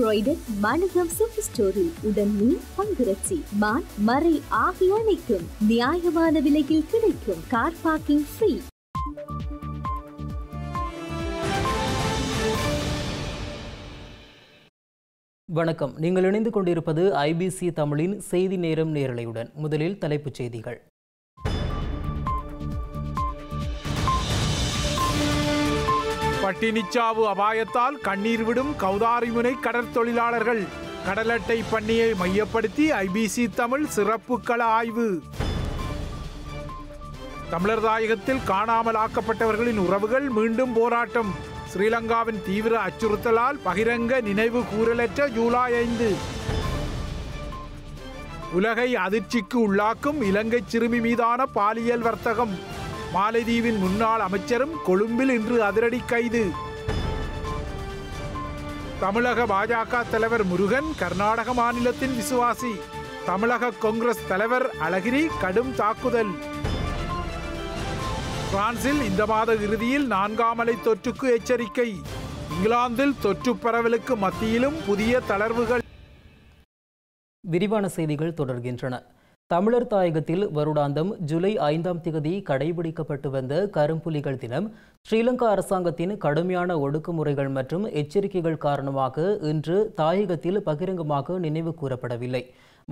கிரோய்டன் மணிகம் super ஸ்டோரில் உடன் மீன் பங்குரச்சி மான் மறை ஆகிய அனைத்தும் நியாயமான விலையில் கிடைக்கும் கார் பார்க்கிங் ஃப்ரீ வணக்கம் நீங்கள் இணைந்து கொண்டிருப்பது ஐபிசி தமிழின் செய்தி நேரம் நேரலையுடன் முதலில் தலைப்புச் செய்திகள் பட்டினிச்சாவு அபாயத்தால் கண்ணீர் விடும் கௌதாரிமுனை கடற்தொழிலாளர்கள் கடலட்டை பண்ணியை மையப்படுத்தி ஐபிசி தமிழ் சிறப்பு கள ஆய்வு தமிழர் தாயகத்தில் காணாமல் ஆக்கப்பட்டவர்களின் உறவுகள் மீண்டும் போராட்டம் ஸ்ரீலங்காவின் தீவிர அச்சுறுத்தலால் பகிரங்க நினைவு கூறலற்ற ஜூலை ஐந்து உலகை அதிர்ச்சிக்கு உள்ளாக்கும் இலங்கை சிறுமி மீதான பாலியல் வர்த்தகம் மாலைதீவின் முன்னாள் அமைச்சரும் கொழும்பில் இன்று அதிரடி கைது தமிழக பாஜக தலைவர் முருகன் கர்நாடக மாநிலத்தின் விசுவாசி தமிழக காங்கிரஸ் தலைவர் அழகிரி கடும் தாக்குதல் பிரான்சில் இந்த மாத இறுதியில் நான்காம் அலை தொற்றுக்கு எச்சரிக்கை இங்கிலாந்தில் தொற்று பரவலுக்கு மத்தியிலும் புதிய தளர்வுகள் விரிவான செய்திகள் தொடர்கின்றன தமிழர் தாயகத்தில் வருடாந்தம் ஜூலை ஐந்தாம் திகதி கடைபிடிக்கப்பட்டு வந்த கரும்புலிகள் தினம் ஸ்ரீலங்கா அரசாங்கத்தின் கடுமையான ஒடுக்குமுறைகள் மற்றும் எச்சரிக்கைகள் காரணமாக இன்று தாயகத்தில் பகிரங்கமாக நினைவு கூறப்படவில்லை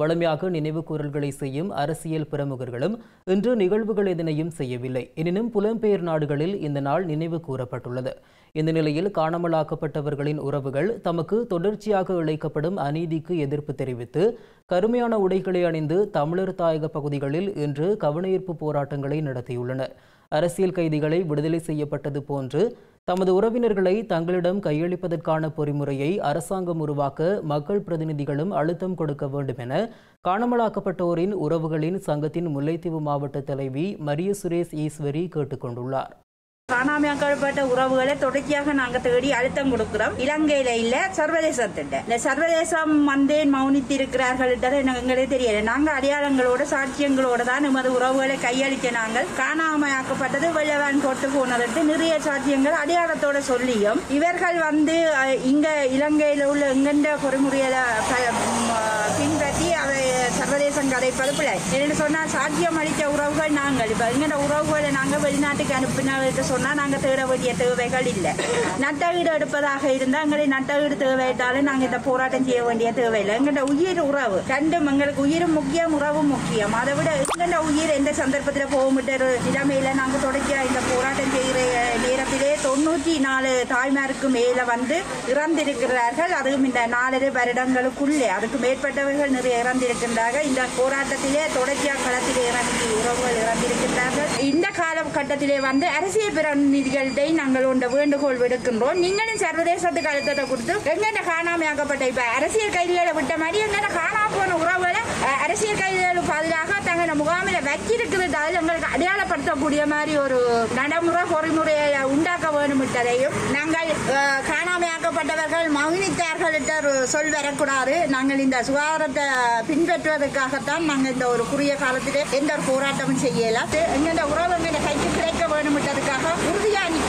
வளமையாக நினைவு கூறல்களை செய்யும் அரசியல் பிரமுகர்களும் இன்று நிகழ்வுகள் எதனையும் செய்யவில்லை எனினும் புலம்பெயர் நாடுகளில் இந்த நாள் நினைவு கூறப்பட்டுள்ளது இந்த நிலையில் காணாமலாக்கப்பட்டவர்களின் உறவுகள் தமக்கு தொடர்ச்சியாக இழைக்கப்படும் அநீதிக்கு எதிர்ப்பு தெரிவித்து கருமையான உடைகளை அணிந்து தமிழர் தாயக பகுதிகளில் இன்று கவனஈர்ப்பு போராட்டங்களை நடத்தியுள்ளனர் அரசியல் கைதிகளை விடுதலை செய்யப்பட்டது போன்று தமது உறவினர்களை தங்களிடம் கையளிப்பதற்கான பொறிமுறையை அரசாங்கம் உருவாக்க மக்கள் பிரதிநிதிகளும் அழுத்தம் கொடுக்க வேண்டும் என காணாமலாக்கப்பட்டோரின் உறவுகளின் சங்கத்தின் முல்லைத்தீவு மாவட்ட தலைவி மரிய சுரேஷ் ஈஸ்வரி கேட்டுக்கொண்டுள்ளார் காணாமையாக்கப்பட்ட உறவுகளை தொடர்ச்சியாக நாங்க தேடி அழுத்தம் கொடுக்கிறோம் இலங்கையில இல்ல சர்வதேசத்திட்ட இந்த சர்வதேசம் வந்து மௌனித்து இருக்கிறார்கள் எங்களுக்கு தெரியல நாங்க அடையாளங்களோட சாட்சியங்களோட தான் நமது உறவுகளை கையளித்த நாங்கள் காணாமையாக்கப்பட்டது வெள்ளவான் போட்டு போனதற்கு நிறைய சாட்சியங்கள் அடையாளத்தோட சொல்லியும் இவர்கள் வந்து இங்க இலங்கையில உள்ள எங்கெந்த பொறுமுறையில பின்பற்றி அவர் சர்வதேசம் கதைப்பதுப்புல என்னென்னு சொன்னால் சாத்தியம் அளித்த உறவுகள் நாங்கள் இப்போ எங்கட உறவுகளை நாங்கள் வெளிநாட்டுக்கு அனுப்பினவர்கிட்ட சொன்னால் நாங்கள் தேட வேண்டிய தேவைகள் இல்லை நட்ட வீடு எடுப்பதாக இருந்தால் எங்களை நட்ட வீடு தேவையிட்டாலும் நாங்கள் இந்த போராட்டம் செய்ய வேண்டிய தேவையில்லை எங்கள்ட உயிர் உறவு ரெண்டும் எங்களுக்கு உயிரும் முக்கியம் உறவும் முக்கியம் அதை விட எங்கள்ட உயிர் எந்த சந்தர்ப்பத்தில் போக முடியற நிலைமையில நாங்கள் தொடர்ச்சியாக இந்த போராட்டம் செய்கிற நேரத்திலே தொண்ணூற்றி நாலு தாய்மாருக்கு மேலே வந்து இறந்திருக்கிறார்கள் அதுவும் இந்த நாலரை வருடங்களுக்குள்ளே அதுக்கு மேற்பட்டவர்கள் நிறைய இறந்திருக்கின்றார்கள் இந்த போராட்டத்திலே தொடர்ச்சியாக களத்திலே இறங்கி உறவுகள் இறந்திருக்கின்றார்கள் இந்த காலகட்டத்திலே வந்து அரசியல் பிரதிநிதிகள்தை நாங்கள் ஒன்று வேண்டுகோள் விடுக்கின்றோம் நீங்களும் சர்வதேசத்துக்கு அழுத்தத்தை கொடுத்து எங்கென்ன காணாமையாக்கப்பட்ட இப்ப அரசியல் கைதிகளை விட்ட மாதிரி எங்கென்ன காணா போன உறவுகள் அரசியல் கைதிகள் பதிலாக தங்கள் முகாமில் வச்சிருக்கிறது அதில் எங்களுக்கு அடையாளப்படுத்தக்கூடிய மாதிரி ஒரு நடைமுறை பொறிமுறையை உண்டாக்க வேண்டுமிட்டதையும் நாங்கள் காணாமையாக்கப்பட்டவர்கள் மௌனித்தார்கள்ட்ட சொல் வரக்கூடாது நாங்கள் இந்த சுகாதாரத்தை பின்பற்றுவதற்காகத்தான் நாங்கள் இந்த ஒரு குறுகிய காலத்திலே எந்த ஒரு போராட்டமும் செய்யலாம் எங்கெந்த உறவுகளை கைக்கு கிடைக்க என்றதுக்காக உறுதியாக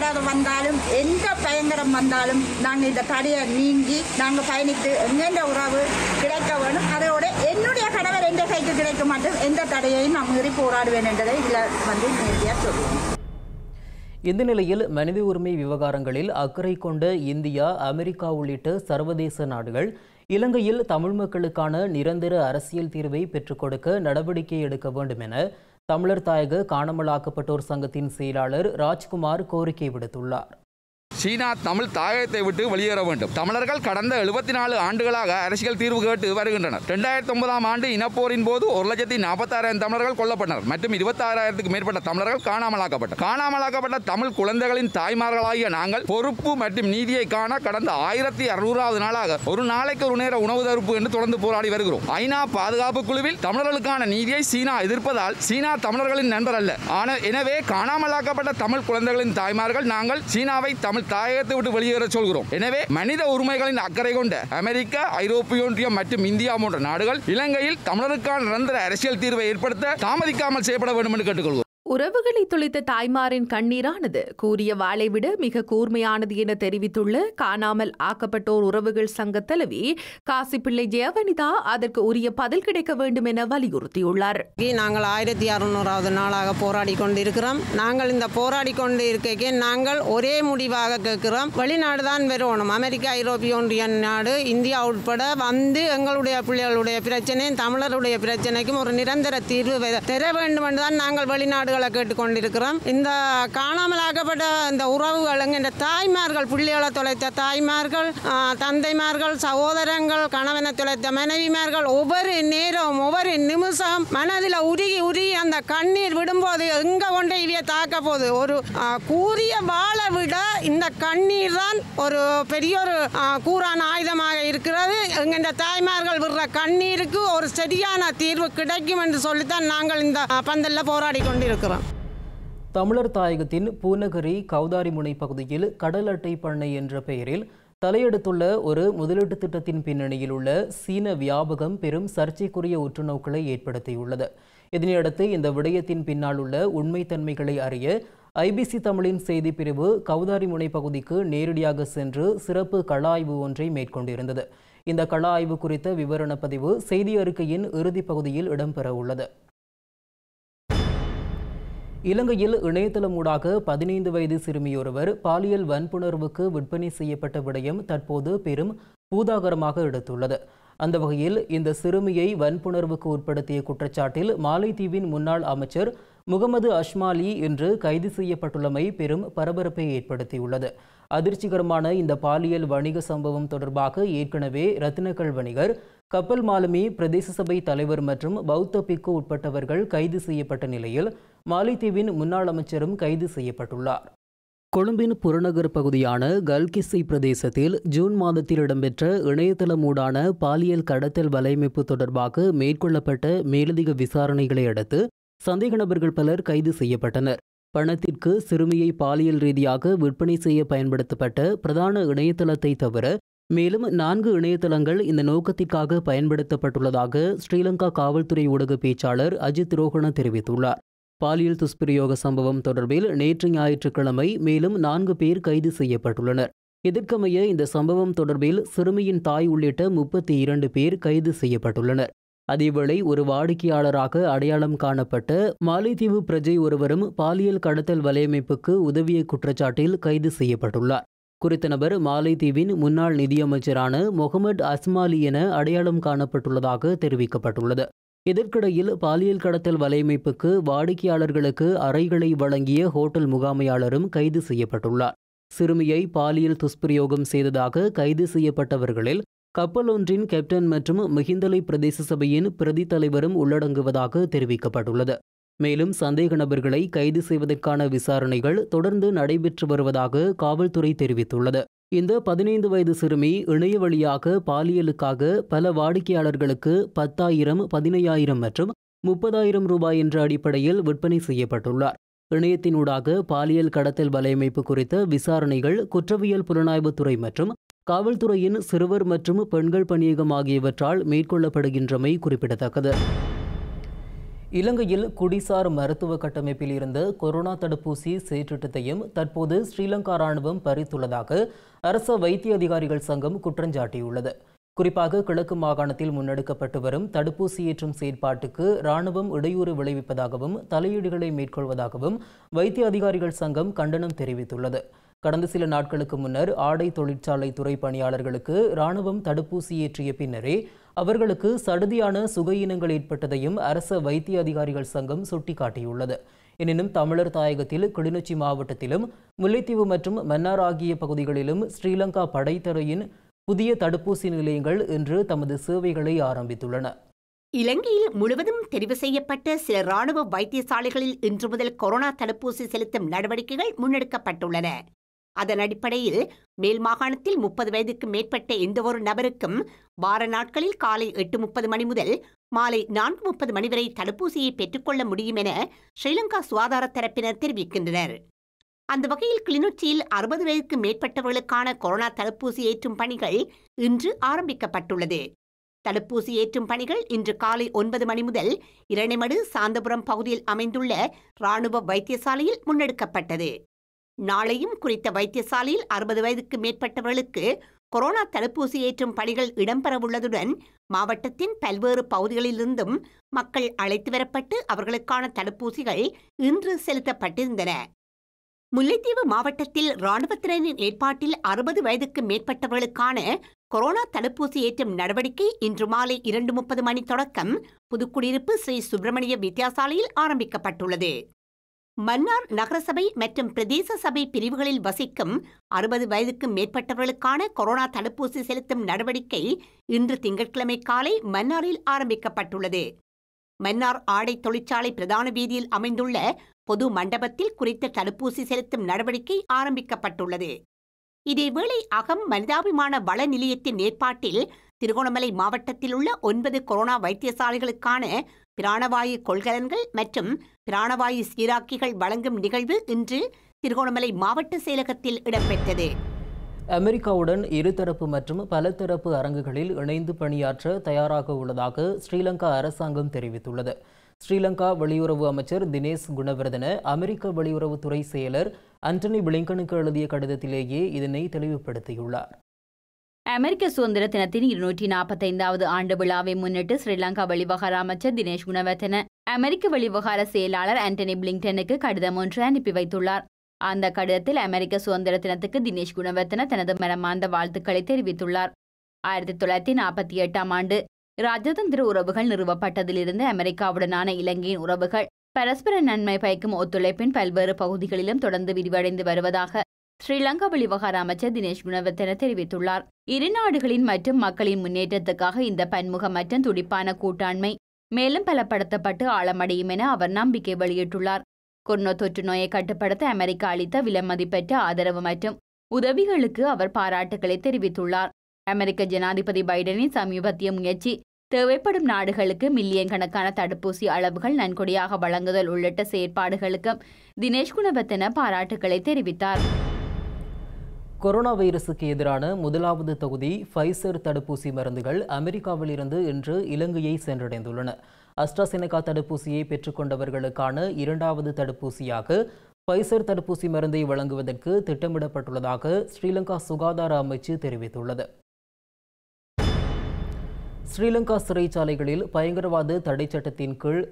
பயப்படாத வந்தாலும் எந்த பயங்கரம் வந்தாலும் நாங்கள் இந்த தடையை நீங்கி நாங்கள் பயணித்து எங்கெந்த உறவு கிடைக்க வேணும் அதோட என்னுடைய கணவர் எந்த கைக்கு கிடைக்க மாட்டோம் எந்த தடையையும் நாம் மீறி போராடுவேன் என்றதை இதில் வந்து நேரடியாக சொல்லுவோம் இந்த நிலையில் மனித உரிமை விவகாரங்களில் அக்கறை கொண்ட இந்தியா அமெரிக்கா உள்ளிட்ட சர்வதேச நாடுகள் இலங்கையில் தமிழ் மக்களுக்கான நிரந்தர அரசியல் தீர்வை பெற்றுக் கொடுக்க நடவடிக்கை எடுக்க வேண்டும் என தமிழர் தாயக ஆக்கப்பட்டோர் சங்கத்தின் செயலாளர் ராஜ்குமார் கோரிக்கை விடுத்துள்ளார் சீனா தமிழ் தாயகத்தை விட்டு வெளியேற வேண்டும் தமிழர்கள் கடந்த எழுபத்தி நாலு ஆண்டுகளாக அரசியல் தீர்வு கேட்டு வருகின்றனர் இரண்டாயிரத்தி ஒன்பதாம் ஆண்டு இனப்போரின் போது ஒரு லட்சத்தி நாற்பத்தாயிரம் தமிழர்கள் கொல்லப்பட்டனர் மற்றும் இருபத்தாறாயிரத்துக்கு மேற்பட்ட தமிழர்கள் காணாமலாக்கப்பட்டனர் காணாமலாக்கப்பட்ட தமிழ் குழந்தைகளின் தாய்மார்களாகிய நாங்கள் பொறுப்பு மற்றும் நீதியை காண கடந்த ஆயிரத்தி அறுநூறாவது நாளாக ஒரு நாளைக்கு ஒரு நேர உணவு தருப்பு என்று தொடர்ந்து போராடி வருகிறோம் ஐநா பாதுகாப்பு குழுவில் தமிழர்களுக்கான நீதியை சீனா எதிர்ப்பதால் சீனா தமிழர்களின் நண்பர் அல்ல ஆனால் எனவே காணாமலாக்கப்பட்ட தமிழ் குழந்தைகளின் தாய்மார்கள் நாங்கள் சீனாவை தமிழ் தாயகத்தை விட்டு வெளியேற சொல்கிறோம் எனவே மனித உரிமைகளின் அக்கறை கொண்ட அமெரிக்கா ஐரோப்பிய ஒன்றியம் மற்றும் இந்தியா போன்ற நாடுகள் இலங்கையில் தமிழருக்கான நிரந்தர அரசியல் தீர்வை ஏற்படுத்த தாமதிக்காமல் செய்யப்பட வேண்டும் என்று கேட்டுக்கொள்கிறோம் உறவுகளை துளித்த தாய்மாரின் கண்ணீரானது கூறிய வாளை விட மிக கூர்மையானது என தெரிவித்துள்ள காணாமல் ஆக்கப்பட்டோர் உறவுகள் சங்க தலைவி காசிப்பிள்ளை ஜெயவனிதா அதற்கு உரிய பதில் கிடைக்க வேண்டும் என வலியுறுத்தியுள்ளார் நாங்கள் ஆயிரத்தி அறுநூறாவது நாளாக போராடி கொண்டிருக்கிறோம் நாங்கள் இந்த போராடி கொண்டு இருக்க நாங்கள் ஒரே முடிவாக கேட்கிறோம் வெளிநாடு தான் வரணும் அமெரிக்கா ஐரோப்பிய ஒன்றிய நாடு இந்தியா உட்பட வந்து எங்களுடைய பிள்ளைகளுடைய பிரச்சனையும் தமிழருடைய பிரச்சனைக்கும் ஒரு நிரந்தர தீர்வு தர வேண்டும் என்று தான் நாங்கள் வெளிநாடு வாழ்த்துக்களை கேட்டுக்கொண்டிருக்கிறோம் இந்த காணாமல் ஆக்கப்பட்ட இந்த உறவுகள் என்கின்ற தாய்மார்கள் பிள்ளைகளை தொலைத்த தாய்மார்கள் தந்தைமார்கள் சகோதரங்கள் கணவனை தொலைத்த மனைவிமார்கள் ஒவ்வொரு நேரம் ஒவ்வொரு நிமிஷம் மனதில் உருகி உருகி அந்த கண்ணீர் விடும்போது எங்க கொண்டு இவைய தாக்க போகுது ஒரு கூறிய வாழை விட இந்த கண்ணீர் தான் ஒரு பெரிய ஒரு கூறான ஆயுதமாக இருக்கிறது எங்கின்ற தாய்மார்கள் விடுற கண்ணீருக்கு ஒரு சரியான தீர்வு கிடைக்கும் என்று சொல்லித்தான் நாங்கள் இந்த பந்தல்ல போராடி கொண்டிருக்கிறோம் பார்க்கலாம் தமிழர் தாயகத்தின் பூநகரி முனை பகுதியில் கடல் அட்டை பண்ணை என்ற பெயரில் தலையெடுத்துள்ள ஒரு முதலீட்டு திட்டத்தின் பின்னணியில் உள்ள சீன வியாபகம் பெரும் சர்ச்சைக்குரிய உற்றுநோக்களை ஏற்படுத்தியுள்ளது இதனையடுத்து இந்த விடயத்தின் பின்னால் உள்ள உண்மைத்தன்மைகளை அறிய ஐபிசி தமிழின் செய்தி பிரிவு முனை பகுதிக்கு நேரடியாக சென்று சிறப்பு கள ஆய்வு ஒன்றை மேற்கொண்டிருந்தது இந்த கள ஆய்வு குறித்த விவரண பதிவு செய்தி அறிக்கையின் இறுதிப் பகுதியில் இடம்பெற உள்ளது இலங்கையில் இணையதளம் ஊடாக பதினைந்து வயது சிறுமியொருவர் பாலியல் வன்புணர்வுக்கு விற்பனை செய்யப்பட்ட விடயம் தற்போது பெரும் பூதாகரமாக எடுத்துள்ளது அந்த வகையில் இந்த சிறுமியை வன்புணர்வுக்கு உட்படுத்திய குற்றச்சாட்டில் மாலைத்தீவின் முன்னாள் அமைச்சர் முகமது அஷ்மாலி இன்று கைது செய்யப்பட்டுள்ளமை பெரும் பரபரப்பை ஏற்படுத்தியுள்ளது அதிர்ச்சிகரமான இந்த பாலியல் வணிக சம்பவம் தொடர்பாக ஏற்கனவே ரத்தினக்கல் வணிகர் கப்பல் மாலுமி பிரதேச சபை தலைவர் மற்றும் பௌத்த பிக்கு உட்பட்டவர்கள் கைது செய்யப்பட்ட நிலையில் மாலைத்தீவின் முன்னாள் அமைச்சரும் கைது செய்யப்பட்டுள்ளார் கொழும்பின் புறநகர் பகுதியான கல்கிசை பிரதேசத்தில் ஜூன் மாதத்தில் இடம்பெற்ற இணையதளமூடான பாலியல் கடத்தல் வலையமைப்பு தொடர்பாக மேற்கொள்ளப்பட்ட மேலதிக விசாரணைகளை அடுத்து சந்தேக நபர்கள் பலர் கைது செய்யப்பட்டனர் பணத்திற்கு சிறுமியை பாலியல் ரீதியாக விற்பனை செய்ய பயன்படுத்தப்பட்ட பிரதான இணையதளத்தை தவிர மேலும் நான்கு இணையதளங்கள் இந்த நோக்கத்திற்காக பயன்படுத்தப்பட்டுள்ளதாக ஸ்ரீலங்கா காவல்துறை ஊடக பேச்சாளர் அஜித் ரோஹண தெரிவித்துள்ளார் பாலியல் துஷ்பிரயோக சம்பவம் தொடர்பில் நேற்று ஞாயிற்றுக்கிழமை மேலும் நான்கு பேர் கைது செய்யப்பட்டுள்ளனர் இதற்கமைய இந்த சம்பவம் தொடர்பில் சிறுமியின் தாய் உள்ளிட்ட முப்பத்தி இரண்டு பேர் கைது செய்யப்பட்டுள்ளனர் அதேவேளை ஒரு வாடிக்கையாளராக அடையாளம் காணப்பட்ட மாலைதீவு பிரஜை ஒருவரும் பாலியல் கடத்தல் வலையமைப்புக்கு உதவிய குற்றச்சாட்டில் கைது செய்யப்பட்டுள்ளார் குறித்த நபர் மாலைதீவின் முன்னாள் நிதியமைச்சரான முகமது அஸ்மாலி என அடையாளம் காணப்பட்டுள்ளதாக தெரிவிக்கப்பட்டுள்ளது இதற்கிடையில் பாலியல் கடத்தல் வலையமைப்புக்கு வாடிக்கையாளர்களுக்கு அறைகளை வழங்கிய ஹோட்டல் முகாமையாளரும் கைது செய்யப்பட்டுள்ளார் சிறுமியை பாலியல் துஷ்பிரயோகம் செய்ததாக கைது செய்யப்பட்டவர்களில் கப்பல் ஒன்றின் கேப்டன் மற்றும் மிகிந்தலை பிரதேச சபையின் பிரதி தலைவரும் உள்ளடங்குவதாக தெரிவிக்கப்பட்டுள்ளது மேலும் சந்தேக நபர்களை கைது செய்வதற்கான விசாரணைகள் தொடர்ந்து நடைபெற்று வருவதாக காவல்துறை தெரிவித்துள்ளது இந்த பதினைந்து வயது சிறுமி இணைய வழியாக பாலியலுக்காக பல வாடிக்கையாளர்களுக்கு பத்தாயிரம் பதினையாயிரம் மற்றும் முப்பதாயிரம் ரூபாய் என்ற அடிப்படையில் விற்பனை செய்யப்பட்டுள்ளார் இணையத்தினூடாக பாலியல் கடத்தல் வலையமைப்பு குறித்த விசாரணைகள் குற்றவியல் புலனாய்வுத்துறை மற்றும் காவல்துறையின் சிறுவர் மற்றும் பெண்கள் பணியகம் ஆகியவற்றால் மேற்கொள்ளப்படுகின்றமை குறிப்பிடத்தக்கது இலங்கையில் குடிசார் மருத்துவ கட்டமைப்பில் இருந்த கொரோனா தடுப்பூசி செயற்றிட்டத்தையும் தற்போது ஸ்ரீலங்கா ராணுவம் பறித்துள்ளதாக அரச வைத்திய அதிகாரிகள் சங்கம் குற்றஞ்சாட்டியுள்ளது குறிப்பாக கிழக்கு மாகாணத்தில் முன்னெடுக்கப்பட்டு வரும் தடுப்பூசி ஏற்றும் செயற்பாட்டுக்கு ராணுவம் இடையூறு விளைவிப்பதாகவும் தலையீடுகளை மேற்கொள்வதாகவும் வைத்திய அதிகாரிகள் சங்கம் கண்டனம் தெரிவித்துள்ளது கடந்த சில நாட்களுக்கு முன்னர் ஆடை தொழிற்சாலை துறை பணியாளர்களுக்கு ராணுவம் தடுப்பூசி ஏற்றிய பின்னரே அவர்களுக்கு சடுதியான சுகையினங்கள் ஏற்பட்டதையும் அரச வைத்திய அதிகாரிகள் சங்கம் சுட்டிக்காட்டியுள்ளது எனினும் தமிழர் தாயகத்தில் கிளிநொச்சி மாவட்டத்திலும் முல்லைத்தீவு மற்றும் மன்னார் ஆகிய பகுதிகளிலும் ஸ்ரீலங்கா படைத்துறையின் புதிய தடுப்பூசி நிலையங்கள் இன்று தமது சேவைகளை ஆரம்பித்துள்ளன இலங்கையில் முழுவதும் தெரிவு செய்யப்பட்ட சில ராணுவ வைத்தியசாலைகளில் இன்று முதல் கொரோனா தடுப்பூசி செலுத்தும் நடவடிக்கைகள் முன்னெடுக்கப்பட்டுள்ளன அதன் அடிப்படையில் மேல் மாகாணத்தில் முப்பது வயதுக்கு மேற்பட்ட எந்தவொரு நபருக்கும் வார நாட்களில் காலை எட்டு முப்பது மணி முதல் மாலை நான்கு முப்பது மணி வரை தடுப்பூசியை பெற்றுக்கொள்ள முடியும் என ஸ்ரீலங்கா சுகாதார தரப்பினர் தெரிவிக்கின்றனர் அந்த வகையில் கிளிநொச்சியில் அறுபது வயதுக்கு மேற்பட்டவர்களுக்கான கொரோனா தடுப்பூசி ஏற்றும் பணிகள் இன்று ஆரம்பிக்கப்பட்டுள்ளது தடுப்பூசி ஏற்றும் பணிகள் இன்று காலை ஒன்பது மணி முதல் இரணிமடு சாந்தபுரம் பகுதியில் அமைந்துள்ள ராணுவ வைத்தியசாலையில் முன்னெடுக்கப்பட்டது நாளையும் குறித்த வைத்தியசாலையில் அறுபது வயதுக்கு மேற்பட்டவர்களுக்கு கொரோனா தடுப்பூசி ஏற்றும் பணிகள் இடம்பெறவுள்ளதுடன் மாவட்டத்தின் பல்வேறு பகுதிகளிலிருந்தும் மக்கள் அழைத்து வரப்பட்டு அவர்களுக்கான தடுப்பூசிகள் இன்று செலுத்தப்பட்டிருந்தன முல்லைத்தீவு மாவட்டத்தில் இராணுவத்தினரின் ஏற்பாட்டில் அறுபது வயதுக்கு மேற்பட்டவர்களுக்கான கொரோனா தடுப்பூசி ஏற்றும் நடவடிக்கை இன்று மாலை இரண்டு முப்பது மணி தொடக்கம் புதுக்குடியிருப்பு ஸ்ரீ சுப்பிரமணிய வித்யாசாலையில் ஆரம்பிக்கப்பட்டுள்ளது மன்னார் நகரசபை மற்றும் பிரதேச சபை பிரிவுகளில் வசிக்கும் அறுபது வயதுக்கு மேற்பட்டவர்களுக்கான கொரோனா தடுப்பூசி செலுத்தும் நடவடிக்கை இன்று திங்கட்கிழமை காலை மன்னாரில் ஆரம்பிக்கப்பட்டுள்ளது மன்னார் ஆடை தொழிற்சாலை பிரதான வீதியில் அமைந்துள்ள பொது மண்டபத்தில் குறித்த தடுப்பூசி செலுத்தும் நடவடிக்கை ஆரம்பிக்கப்பட்டுள்ளது இதேவேளை அகம் மனிதாபிமான வள நிலையத்தின் ஏற்பாட்டில் திருகோணமலை மாவட்டத்தில் உள்ள ஒன்பது கொரோனா வைத்தியசாலைகளுக்கான பிராணவாயு கொள்கலன்கள் மற்றும் பிராணவாயு சீராக்கிகள் வழங்கும் நிகழ்வு இன்று திருகோணமலை மாவட்ட செயலகத்தில் இடம்பெற்றது அமெரிக்காவுடன் இருதரப்பு மற்றும் பலதரப்பு அரங்குகளில் இணைந்து பணியாற்ற தயாராக உள்ளதாக ஸ்ரீலங்கா அரசாங்கம் தெரிவித்துள்ளது ஸ்ரீலங்கா வெளியுறவு அமைச்சர் தினேஷ் குணவர்தன அமெரிக்க வெளியுறவுத்துறை செயலர் அன்டனி பிளிங்கனுக்கு எழுதிய கடிதத்திலேயே இதனை தெளிவுபடுத்தியுள்ளார் அமெரிக்க சுதந்திர தினத்தின் இருநூற்றி நாற்பத்தைந்தாவது ஆண்டு விழாவை முன்னிட்டு ஸ்ரீலங்கா வெளிவகார அமைச்சர் தினேஷ் குணவர்த்தன அமெரிக்க வெளிவகார செயலாளர் ஆண்டனி பிளிங்டனுக்கு கடிதம் ஒன்று அனுப்பி வைத்துள்ளார் அந்த கடிதத்தில் அமெரிக்க சுதந்திர தினத்துக்கு தினேஷ் குணவர்த்தன தனது மனமார்ந்த வாழ்த்துக்களை தெரிவித்துள்ளார் ஆயிரத்தி தொள்ளாயிரத்தி நாற்பத்தி எட்டாம் ஆண்டு ராஜதந்திர உறவுகள் நிறுவப்பட்டதிலிருந்து அமெரிக்காவுடனான இலங்கையின் உறவுகள் பரஸ்பர நன்மை பயக்கும் ஒத்துழைப்பின் பல்வேறு பகுதிகளிலும் தொடர்ந்து விரிவடைந்து வருவதாக ஸ்ரீலங்கா வெளிவகார அமைச்சர் தினேஷ் குணவர்த்தன தெரிவித்துள்ளார் இரு நாடுகளின் மற்றும் மக்களின் முன்னேற்றத்துக்காக இந்த பன்முகம் மற்றும் துடிப்பான கூட்டாண்மை மேலும் பலப்படுத்தப்பட்டு ஆழமடையும் என அவர் நம்பிக்கை வெளியிட்டுள்ளார் கொரோனா தொற்று நோயை கட்டுப்படுத்த அமெரிக்கா அளித்த விலமதிப்பற்ற ஆதரவு மற்றும் உதவிகளுக்கு அவர் பாராட்டுகளை தெரிவித்துள்ளார் அமெரிக்க ஜனாதிபதி பைடனின் சமீபத்திய முயற்சி தேவைப்படும் நாடுகளுக்கு மில்லியன் கணக்கான தடுப்பூசி அளவுகள் நன்கொடையாக வழங்குதல் உள்ளிட்ட செயற்பாடுகளுக்கும் தினேஷ் குணவர்த்தன பாராட்டுகளை தெரிவித்தார் கொரோனா வைரசுக்கு எதிரான முதலாவது தொகுதி ஃபைசர் தடுப்பூசி மருந்துகள் அமெரிக்காவிலிருந்து இன்று இலங்கையை சென்றடைந்துள்ளன அஸ்ட்ராசெனகா தடுப்பூசியை பெற்றுக்கொண்டவர்களுக்கான இரண்டாவது தடுப்பூசியாக ஃபைசர் தடுப்பூசி மருந்தை வழங்குவதற்கு திட்டமிடப்பட்டுள்ளதாக ஸ்ரீலங்கா சுகாதார அமைச்சு தெரிவித்துள்ளது ஸ்ரீலங்கா சிறைச்சாலைகளில் பயங்கரவாத தடை சட்டத்தின் கீழ்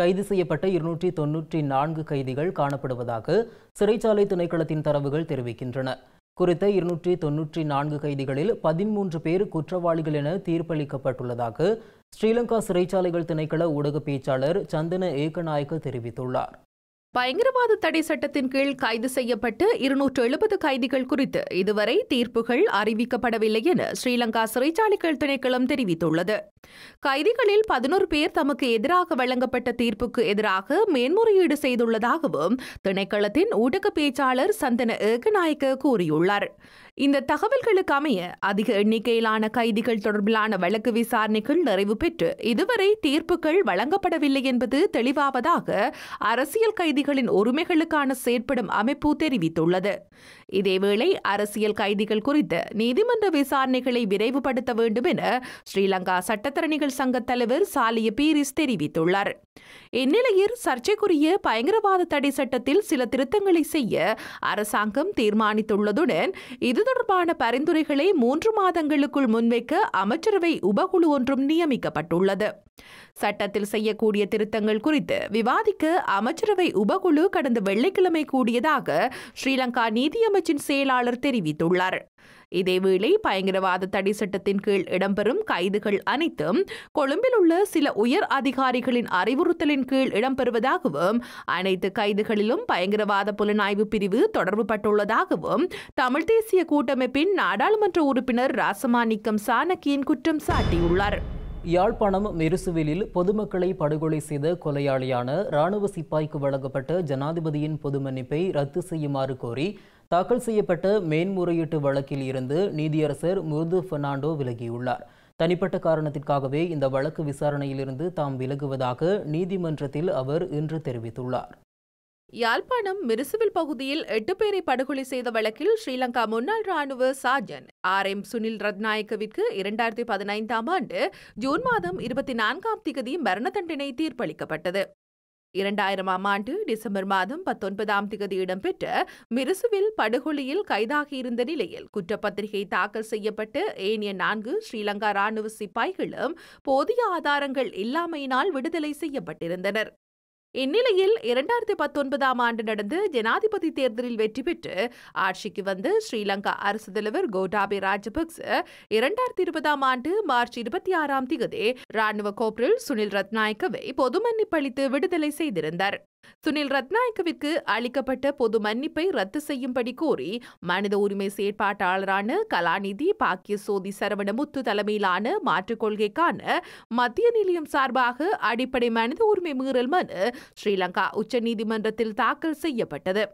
கைது செய்யப்பட்ட இருநூற்றி தொன்னூற்றி நான்கு கைதிகள் காணப்படுவதாக சிறைச்சாலை திணைக்களத்தின் தரவுகள் தெரிவிக்கின்றன குறித்த இருநூற்றி தொன்னூற்றி நான்கு கைதிகளில் பதிமூன்று பேர் குற்றவாளிகள் என தீர்ப்பளிக்கப்பட்டுள்ளதாக ஸ்ரீலங்கா சிறைச்சாலைகள் திணைக்கள ஊடக பேச்சாளர் சந்தன ஏகநாயக்க தெரிவித்துள்ளார் பயங்கரவாத தடை சட்டத்தின் கீழ் கைது செய்யப்பட்டு இருநூற்று எழுபது கைதிகள் குறித்து இதுவரை தீர்ப்புகள் அறிவிக்கப்படவில்லை என ஸ்ரீலங்கா சிறைச்சாலைகள் திணைக்களம் தெரிவித்துள்ளது கைதிகளில் பதினோரு பேர் தமக்கு எதிராக வழங்கப்பட்ட தீர்ப்புக்கு எதிராக மேன்முறையீடு செய்துள்ளதாகவும் திணைக்களத்தின் ஊடக பேச்சாளர் சந்தன ஏகநாயக்க கூறியுள்ளார் இந்த தகவல்களுக்கு அமைய அதிக எண்ணிக்கையிலான கைதிகள் தொடர்பிலான வழக்கு விசாரணைகள் நிறைவு பெற்று இதுவரை தீர்ப்புகள் வழங்கப்படவில்லை என்பது தெளிவாவதாக அரசியல் கைதிகளின் உரிமைகளுக்கான செயற்படும் அமைப்பு தெரிவித்துள்ளது இதேவேளை அரசியல் கைதிகள் குறித்து நீதிமன்ற விசாரணைகளை விரைவுபடுத்த வேண்டும் என ஸ்ரீலங்கா சட்டத்தரணிகள் சங்க தலைவர் சாலிய பீரிஸ் தெரிவித்துள்ளார் இந்நிலையில் சர்ச்சைக்குரிய பயங்கரவாத தடை சட்டத்தில் சில திருத்தங்களை செய்ய அரசாங்கம் தீர்மானித்துள்ளதுடன் இது தொடர்பான பரிந்துரைகளை மூன்று மாதங்களுக்குள் முன்வைக்க அமைச்சரவை உபகுழு ஒன்றும் நியமிக்கப்பட்டுள்ளது சட்டத்தில் செய்யக்கூடிய திருத்தங்கள் குறித்து விவாதிக்க அமைச்சரவை உபகுழு கடந்த வெள்ளிக்கிழமை கூடியதாக ஸ்ரீலங்கா நீதியமைச்சின் செயலாளர் தெரிவித்துள்ளார் இதேவேளை பயங்கரவாத தடை சட்டத்தின் கீழ் இடம்பெறும் கைதுகள் அனைத்தும் கொழும்பில் உள்ள சில உயர் அதிகாரிகளின் அறிவுறுத்தலின் கீழ் இடம்பெறுவதாகவும் அனைத்து கைதுகளிலும் பயங்கரவாத புலனாய்வு பிரிவு தொடர்பு பட்டுள்ளதாகவும் தமிழ் தேசிய கூட்டமைப்பின் நாடாளுமன்ற உறுப்பினர் ராசமாணிக்கம் சாணக்கியின் குற்றம் சாட்டியுள்ளார் யாழ்ப்பாணம் மெருசுவிலில் பொதுமக்களை படுகொலை செய்த கொலையாளியான இராணுவ சிப்பாய்க்கு வழங்கப்பட்ட ஜனாதிபதியின் பொது மன்னிப்பை ரத்து செய்யுமாறு கோரி தாக்கல் செய்யப்பட்ட மேன்முறையீட்டு வழக்கில் இருந்து நீதியரசர் முருது பெர்னாண்டோ விலகியுள்ளார் தனிப்பட்ட காரணத்திற்காகவே இந்த வழக்கு விசாரணையிலிருந்து தாம் விலகுவதாக நீதிமன்றத்தில் அவர் இன்று தெரிவித்துள்ளார் யாழ்ப்பாணம் மிருசுவில் பகுதியில் எட்டு பேரை படுகொலை செய்த வழக்கில் ஸ்ரீலங்கா முன்னாள் ராணுவ சார்ஜன் ஆர் எம் சுனில் ரத்நாயக்கவிற்கு இரண்டாயிரத்தி பதினைந்தாம் ஆண்டு ஜூன் மாதம் இருபத்தி நான்காம் திகதி மரண தண்டனை தீர்ப்பளிக்கப்பட்டது இரண்டாயிரமாம் ஆண்டு டிசம்பர் மாதம் பத்தொன்பதாம் திகதி இடம்பெற்ற மிருசுவில் படுகொலியில் கைதாகியிருந்த நிலையில் குற்றப்பத்திரிகை தாக்கல் செய்யப்பட்டு ஏனைய நான்கு ஸ்ரீலங்கா ராணுவ சிப்பாய்களும் போதிய ஆதாரங்கள் இல்லாமையினால் விடுதலை செய்யப்பட்டிருந்தனர் இந்நிலையில் இரண்டாயிரத்தி பத்தொன்பதாம் ஆண்டு நடந்த ஜனாதிபதி தேர்தலில் வெற்றி பெற்று ஆட்சிக்கு வந்து ஸ்ரீலங்கா அரசு தலைவர் கோட்டாபி ராஜபக்ச இரண்டாயிரத்தி இருபதாம் ஆண்டு மார்ச் இருபத்தி ஆறாம் தேதி ராணுவ கோப்பரில் சுனில் ரத்நாயக்கவை பொதுமன்னிப்பளித்து விடுதலை செய்திருந்தார் சுனில் ரத்நாயக்கவிற்கு அளிக்கப்பட்ட பொது மன்னிப்பை ரத்து செய்யும்படி கோரி மனித உரிமை செயற்பாட்டாளரான கலாநிதி பாக்கிய சோதி சரவணமுத்து தலைமையிலான மாற்றுக் கொள்கைக்கான மத்திய நிலையம் சார்பாக அடிப்படை மனித உரிமை மீறல் மனு ஸ்ரீலங்கா உச்சநீதிமன்றத்தில் தாக்கல் செய்யப்பட்டது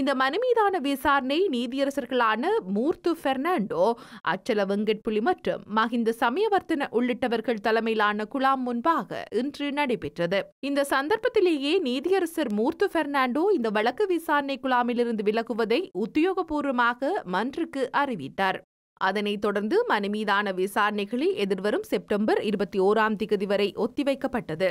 இந்த மனு மீதான விசாரணை நீதியரசர்களான மூர்த்து பெர்னாண்டோ அச்சல வெங்கட்புலி மற்றும் மஹிந்த சமயவர்த்தன உள்ளிட்டவர்கள் தலைமையிலான குழாம் முன்பாக இன்று நடைபெற்றது இந்த சந்தர்ப்பத்திலேயே நீதியரசர் மூர்த்து பெர்னாண்டோ இந்த வழக்கு விசாரணை குழாமிலிருந்து விலகுவதை உத்தியோகபூர்வமாக மன்றுக்கு அறிவித்தார் அதனைத் தொடர்ந்து மனு மீதான விசாரணைகளை எதிர்வரும் செப்டம்பர் இருபத்தி ஓராம் திகதி வரை ஒத்திவைக்கப்பட்டது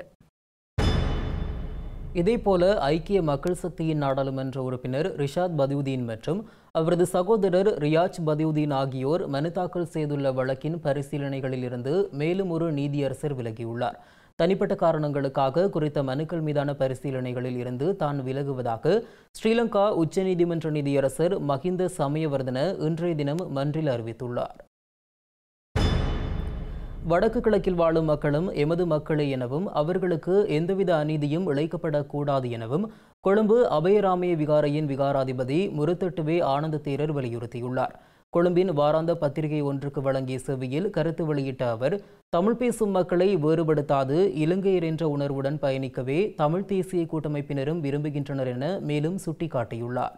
இதேபோல ஐக்கிய மக்கள் சக்தியின் நாடாளுமன்ற உறுப்பினர் ரிஷாத் பதியுதீன் மற்றும் அவரது சகோதரர் ரியாஜ் பதியுதீன் ஆகியோர் மனு தாக்கல் செய்துள்ள வழக்கின் பரிசீலனைகளில் இருந்து மேலும் ஒரு நீதியரசர் விலகியுள்ளார் தனிப்பட்ட காரணங்களுக்காக குறித்த மனுக்கள் மீதான பரிசீலனைகளில் இருந்து தான் விலகுவதாக ஸ்ரீலங்கா உச்சநீதிமன்ற நீதியரசர் மஹிந்த சமயவர்தன இன்றைய தினம் மன்றில் அறிவித்துள்ளார் வடக்கு கிழக்கில் வாழும் மக்களும் எமது மக்களே எனவும் அவர்களுக்கு எந்தவித அநீதியும் இழைக்கப்படக்கூடாது எனவும் கொழும்பு அபயராமய விகாரையின் விகாராதிபதி முருத்தட்டுவே ஆனந்த தேரர் வலியுறுத்தியுள்ளார் கொழும்பின் வாராந்த பத்திரிகை ஒன்றுக்கு வழங்கிய செவியில் கருத்து வெளியிட்ட அவர் தமிழ் பேசும் மக்களை வேறுபடுத்தாது இலங்கையர் என்ற உணர்வுடன் பயணிக்கவே தமிழ் தேசிய கூட்டமைப்பினரும் விரும்புகின்றனர் என மேலும் சுட்டிக்காட்டியுள்ளார்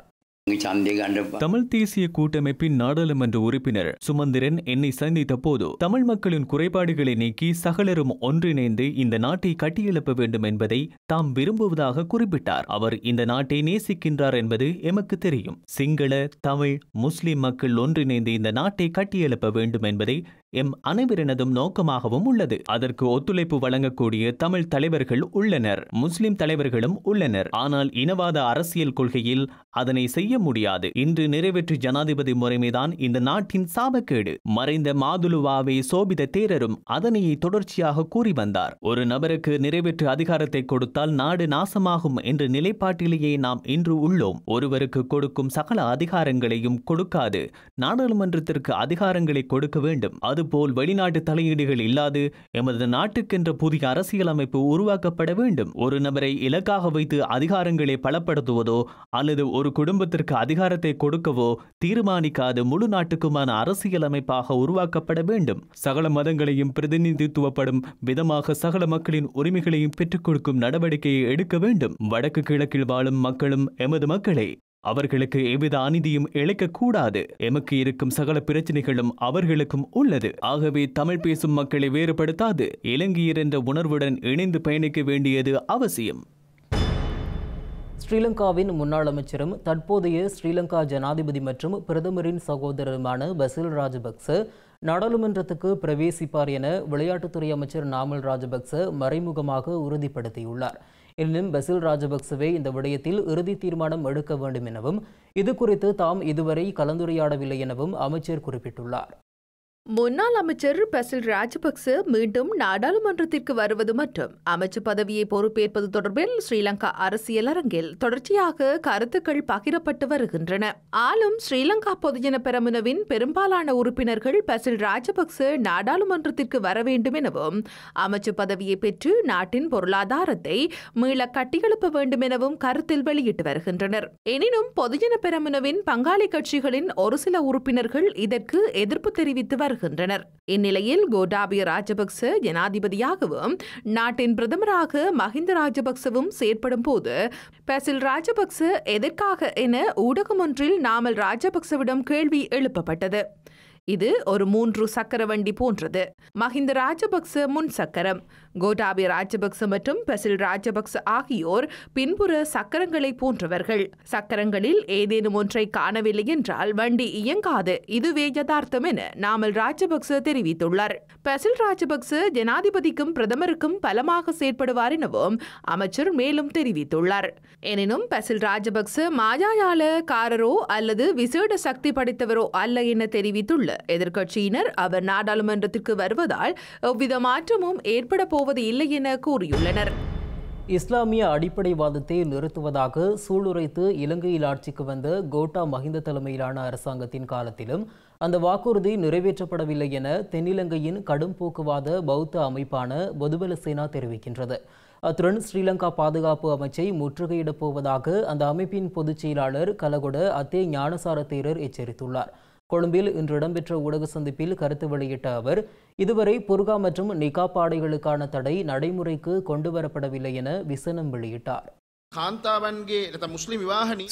தமிழ் தேசிய கூட்டமைப்பின் நாடாளுமன்ற உறுப்பினர் சுமந்திரன் என்னை சந்தித்த போது தமிழ் மக்களின் குறைபாடுகளை நீக்கி சகலரும் ஒன்றிணைந்து இந்த நாட்டை கட்டியெழுப்ப வேண்டும் என்பதை தாம் விரும்புவதாக குறிப்பிட்டார் அவர் இந்த நாட்டை நேசிக்கின்றார் என்பது எமக்கு தெரியும் சிங்கள தமிழ் முஸ்லிம் மக்கள் ஒன்றிணைந்து இந்த நாட்டை கட்டியெழுப்ப வேண்டும் என்பதை எம் அனைவரினதும் நோக்கமாகவும் உள்ளது அதற்கு ஒத்துழைப்பு வழங்கக்கூடிய தமிழ் தலைவர்கள் உள்ளனர் முஸ்லிம் தலைவர்களும் உள்ளனர் ஆனால் இனவாத அரசியல் கொள்கையில் அதனை செய்ய முடியாது இன்று நிறைவேற்று ஜனாதிபதி முறைமைதான் இந்த நாட்டின் சாபக்கேடு மறைந்த மாதுலுவாவே சோபித தேரரும் அதனையே தொடர்ச்சியாக கூறி வந்தார் ஒரு நபருக்கு நிறைவேற்று அதிகாரத்தை கொடுத்தால் நாடு நாசமாகும் என்ற நிலைப்பாட்டிலேயே நாம் இன்று உள்ளோம் ஒருவருக்கு கொடுக்கும் சகல அதிகாரங்களையும் கொடுக்காது நாடாளுமன்றத்திற்கு அதிகாரங்களை கொடுக்க வேண்டும் அது போல் வெளிநாட்டு தலையீடுகள் இல்லாது எமது நாட்டுக்கென்ற புதிய அரசியலமைப்பு உருவாக்கப்பட வேண்டும் ஒரு நபரை இலக்காக வைத்து அதிகாரங்களை பலப்படுத்துவதோ அல்லது ஒரு குடும்பத்திற்கு அதிகாரத்தை கொடுக்கவோ தீர்மானிக்காது முழு நாட்டுக்குமான அரசியலமைப்பாக உருவாக்கப்பட வேண்டும் சகல மதங்களையும் பிரதிநிதித்துவப்படும் விதமாக சகல மக்களின் உரிமைகளையும் பெற்றுக் கொடுக்கும் நடவடிக்கையை எடுக்க வேண்டும் வடக்கு கிழக்கில் வாழும் மக்களும் எமது மக்களே அவர்களுக்கு எவ்வித அநீதியும் இழைக்கக்கூடாது எமக்கு இருக்கும் சகல பிரச்சனைகளும் அவர்களுக்கும் உள்ளது ஆகவே தமிழ் பேசும் மக்களை வேறுபடுத்தாது இலங்கையர் என்ற உணர்வுடன் இணைந்து பயணிக்க வேண்டியது அவசியம் ஸ்ரீலங்காவின் முன்னாள் அமைச்சரும் தற்போதைய ஸ்ரீலங்கா ஜனாதிபதி மற்றும் பிரதமரின் சகோதரருமான பசில் ராஜபக்ச நாடாளுமன்றத்துக்கு பிரவேசிப்பார் என விளையாட்டுத்துறை அமைச்சர் நாமல் ராஜபக்ச மறைமுகமாக உறுதிப்படுத்தியுள்ளார் எனினும் பசில் ராஜபக்சவே இந்த விடயத்தில் இறுதி தீர்மானம் எடுக்க வேண்டும் எனவும் இது குறித்து தாம் இதுவரை கலந்துரையாடவில்லை எனவும் அமைச்சர் குறிப்பிட்டுள்ளார் முன்னாள் அமைச்சர் பசில் ராஜபக்ச மீண்டும் நாடாளுமன்றத்திற்கு வருவது மற்றும் அமைச்சு பதவியை பொறுப்பேற்பது தொடர்பில் ஸ்ரீலங்கா அரசியல் அரங்கில் தொடர்ச்சியாக கருத்துக்கள் பகிரப்பட்டு வருகின்றன ஆளும் ஸ்ரீலங்கா பொதுஜன பெரமுனவின் பெரும்பாலான உறுப்பினர்கள் பசில் ராஜபக்ச நாடாளுமன்றத்திற்கு வர வேண்டும் எனவும் அமைச்சர் பதவியை பெற்று நாட்டின் பொருளாதாரத்தை மீள கட்டியெழுப்ப வேண்டும் எனவும் கருத்தில் வெளியிட்டு வருகின்றனர் எனினும் பொதுஜன பெரமுனவின் பங்காளி கட்சிகளின் ஒரு சில உறுப்பினர்கள் இதற்கு எதிர்ப்பு தெரிவித்து வருகின்றனர் வருகின்றனர் இந்நிலையில் கோட்டாபிய ராஜபக்ச ஜனாதிபதியாகவும் நாட்டின் பிரதமராக மஹிந்த ராஜபக்சவும் செயற்படும் போது பசில் ராஜபக்ச எதற்காக என ஊடகம் ஒன்றில் நாமல் ராஜபக்சவிடம் கேள்வி எழுப்பப்பட்டது இது ஒரு மூன்று சக்கர வண்டி போன்றது மஹிந்த ராஜபக்ச முன் சக்கரம் கோட்டாபி ராஜபக்ச மற்றும் பெசில் ராஜபக்ச ஆகியோர் பின்புற சக்கரங்களை போன்றவர்கள் சக்கரங்களில் ஏதேனும் ஒன்றை காணவில்லை என்றால் வண்டி இயங்காது இதுவே யதார்த்தம் என நாமல் ராஜபக்ச தெரிவித்துள்ளார் பெசில் ராஜபக்ச ஜனாதிபதிக்கும் பிரதமருக்கும் பலமாக செயற்படுவார் எனவும் அமைச்சர் மேலும் தெரிவித்துள்ளார் எனினும் பசில் ராஜபக்ச காரரோ அல்லது விசேட சக்தி படைத்தவரோ அல்ல என தெரிவித்துள்ள எதிர்க்கட்சியினர் அவர் நாடாளுமன்றத்திற்கு வருவதால் எவ்வித மாற்றமும் ஏற்பட போ போவது இல்லை என கூறியுள்ளனர் இஸ்லாமிய அடிப்படைவாதத்தை நிறுத்துவதாக சூளுரைத்து இலங்கையில் ஆட்சிக்கு வந்த கோட்டா மஹிந்த தலைமையிலான அரசாங்கத்தின் காலத்திலும் அந்த வாக்குறுதி நிறைவேற்றப்படவில்லை என தென்னிலங்கையின் கடும் போக்குவாத பௌத்த அமைப்பான பொதுபல சேனா தெரிவிக்கின்றது அத்துடன் ஸ்ரீலங்கா பாதுகாப்பு அமைச்சை முற்றுகையிடப் போவதாக அந்த அமைப்பின் பொதுச் செயலாளர் கலகொட அத்தே ஞானசார தேரர் எச்சரித்துள்ளார் கொழும்பில் இன்று இடம்பெற்ற ஊடக சந்திப்பில் கருத்து வெளியிட்ட அவர் இதுவரை புர்கா மற்றும் நிகா பாடைகளுக்கான தடை நடைமுறைக்கு கொண்டுவரப்படவில்லை என விசனம் வெளியிட்டார்